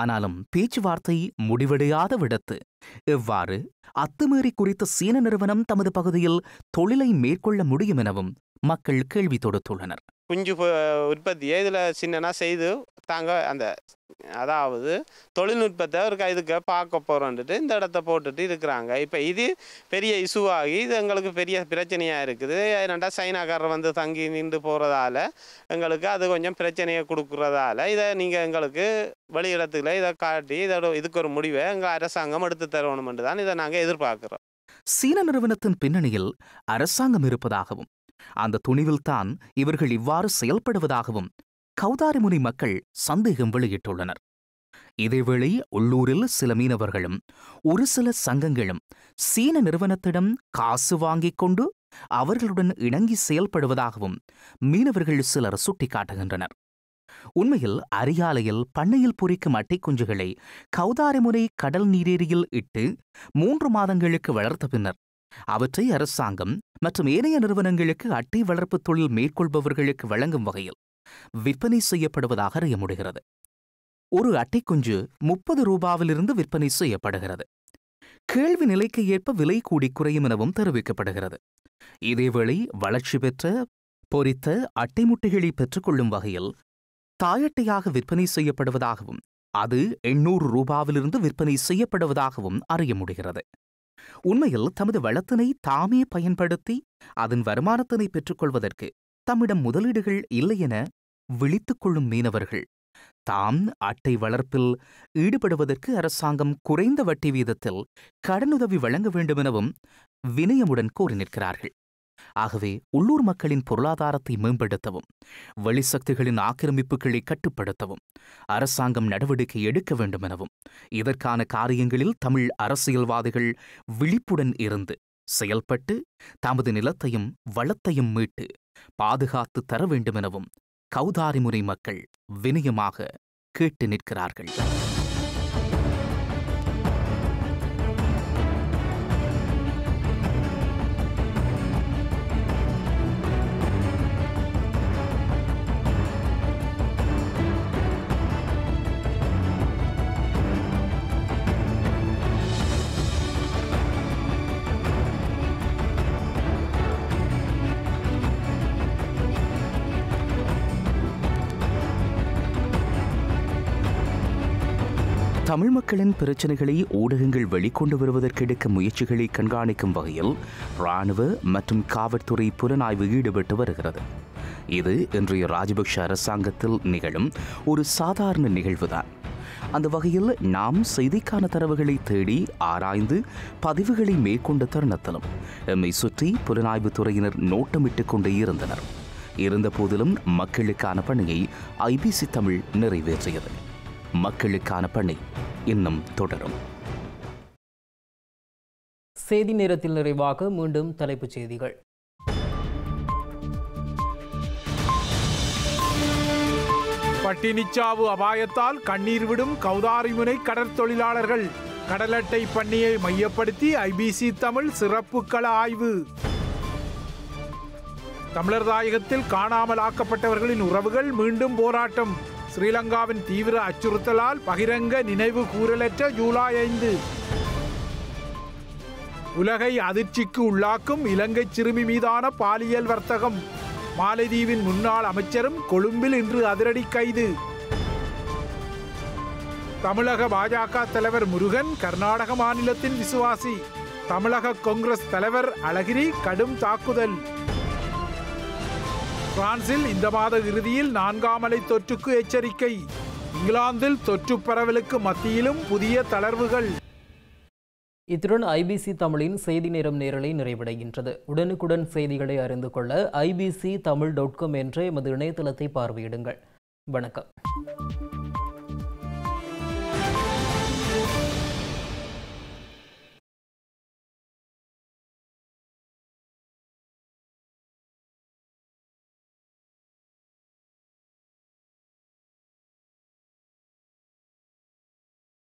ஆனாலும் பேச்சுவார்த்தை முடிவடையாத விடத்து இவ்வாறு அத்துமீறி குறித்த சீன நிறுவனம் தமது பகுதியில் தொழிலை மேற்கொள்ள முடியும் எனவும் மக்கள் கேள்வி தொடுத்துள்ளனர் குஞ்சு உற்பத்தியை இதில் சின்னனா செய்து தாங்க அந்த அதாவது தொழில்நுட்பத்தை ஒரு இதுக்கு பார்க்க போகிறோன்ட்டு இந்த இடத்த போட்டுட்டு இருக்கிறாங்க இப்போ இது பெரிய இஷ்யூவாகி இது எங்களுக்கு பெரிய பிரச்சனையாக இருக்குது ஏன்னாண்டா சைனாக்காரர் வந்து தங்கி நின்று போகிறதால எங்களுக்கு அது கொஞ்சம் பிரச்சனையை கொடுக்குறதால இதை நீங்கள் எங்களுக்கு வெளியிடத்துல இதை காட்டி இதோட இதுக்கு ஒரு முடிவை எங்கள் அரசாங்கம் எடுத்து தரணுமென்று தான் இதை நாங்கள் எதிர்பார்க்குறோம் சீன நிறுவனத்தின் பின்னணியில் அரசாங்கம் இருப்பதாகவும் அந்த துணிவில்தான் இவர்கள் இவ்வாறு செயல்படுவதாகவும் கௌதாரிமுனை மக்கள் சந்தேகம் வெளியிட்டுள்ளனர் இதேவேளை உள்ளூரில் சில மீனவர்களும் ஒரு சில சங்கங்களும் சீன நிறுவனத்திடம் காசு வாங்கிக் கொண்டு அவர்களுடன் இணங்கி செயல்படுவதாகவும் மீனவர்கள் சிலர் சுட்டிக்காட்டுகின்றனர் உண்மையில் அரியாலையில் பண்ணையில் பொறிக்கும் அட்டை குஞ்சுகளை கடல் நீரேரியில் இட்டு மூன்று மாதங்களுக்கு வளர்த்த பின்னர் அவற்றை அரசாங்கம் மற்றும் ஏனைய நிறுவனங்களுக்கு அட்டை வளர்ப்பு தொழில் மேற்கொள்பவர்களுக்கு வழங்கும் வகையில் விற்பனை செய்யப்படுவதாக அறிய முடிகிறது ஒரு அட்டைக்குஞ்சு முப்பது ரூபாவிலிருந்து விற்பனை செய்யப்படுகிறது கேள்வி நிலைக்கு ஏற்ப விலை கூடி குறையும் எனவும் தெரிவிக்கப்படுகிறது இதேவேளை வளர்ச்சி பெற்ற பொறித்த அட்டை முட்டைகளை பெற்றுக்கொள்ளும் வகையில் தாயட்டையாக விற்பனை செய்யப்படுவதாகவும் அது எண்ணூறு ரூபாவிலிருந்து விற்பனை செய்யப்படுவதாகவும் அறிய முடிகிறது உண்மையில் தமது வளத்தினை தாமே பயன்படுத்தி அதன் வருமானத்தினை பெற்றுக்கொள்வதற்கு தம்மிடம் முதலீடுகள் இல்லையென விழித்துக் கொள்ளும் மீனவர்கள் தாம் அட்டை வளர்ப்பில் ஈடுபடுவதற்கு அரசாங்கம் குறைந்த வட்டி வீதத்தில் கடனுதவி வழங்க வேண்டுமெனவும் வினயமுடன் கோரி நிற்கிறார்கள் ஆகவே உள்ளூர் மக்களின் பொருளாதாரத்தை மேம்படுத்தவும் வெளிசக்திகளின் ஆக்கிரமிப்புகளை கட்டுப்படுத்தவும் அரசாங்கம் நடவடிக்கை எடுக்க வேண்டுமெனவும் இதற்கான காரியங்களில் தமிழ் அரசியல்வாதிகள் விழிப்புடன் இருந்து செயல்பட்டு தமது நிலத்தையும் வளத்தையும் மீட்டு பாதுகாத்து தர வேண்டுமெனவும் கௌதாரிமுனை மக்கள் வினயமாக கேட்டு நிற்கிறார்கள் தமிழ் மக்களின் பிரச்சினைகளை ஊடகங்கள் வெளிக்கொண்டு வருவதற்கு எடுக்க முயற்சிகளை கண்காணிக்கும் வகையில் ராணுவ மற்றும் காவல்துறை புலனாய்வு ஈடுபட்டு வருகிறது இது இன்றைய ராஜபக்ஷ அரசாங்கத்தில் நிகழும் ஒரு சாதாரண நிகழ்வுதான் அந்த வகையில் நாம் செய்திக்கான தரவுகளை தேடி ஆராய்ந்து பதிவுகளை மேற்கொண்ட தருணத்திலும் எம்மை சுற்றி புலனாய்வு துறையினர் நோட்டமிட்டுக் கொண்டே இருந்தனர் இருந்த போதிலும் மக்களுக்கான பணியை ஐபிசி தமிழ் நிறைவேற்றியது மக்களுக்கான பணி இன்னும் தொடரும் செய்தி நேரத்தில் நிறைவாக மீண்டும் தலைப்புச் செய்திகள் பட்டினிச்சாவு அபாயத்தால் கண்ணீர் விடும் கௌதாரிமுனை கடற்தொழிலாளர்கள் கடலட்டை பண்ணியை மையப்படுத்தி ஐபிசி தமிழ் சிறப்பு கள ஆய்வு தமிழர் தாயகத்தில் காணாமல் ஆக்கப்பட்டவர்களின் உறவுகள் மீண்டும் போராட்டம் ஸ்ரீலங்காவின் தீவிர அச்சுறுத்தலால் பகிரங்க நினைவு கூறலற்ற ஜூலை ஐந்து உலகை அதிர்ச்சிக்கு உள்ளாக்கும் இலங்கை சிறுமி மீதான பாலியல் வர்த்தகம் மாலைதீவின் முன்னாள் அமைச்சரும் கொழும்பில் இன்று அதிரடி கைது தமிழக பாஜக தலைவர் முருகன் கர்நாடக மாநிலத்தின் விசுவாசி தமிழக காங்கிரஸ் தலைவர் அழகிரி கடும் தாக்குதல் பிரான்சில் இந்த மாத இறுதியில் நான்காம் அலை தொற்றுக்கு எச்சரிக்கை இங்கிலாந்தில் தொற்று பரவலுக்கு மத்தியிலும் புதிய தளர்வுகள் இத்துடன் ஐபிசி தமிழின் செய்தி நேரம் நேரலை நிறைவடைகின்றது உடனுக்குடன் செய்திகளை அறிந்து கொள்ள ஐபிசி தமிழ் டாட் காம் என்ற எமது இணையதளத்தை பார்வையிடுங்கள் வணக்கம்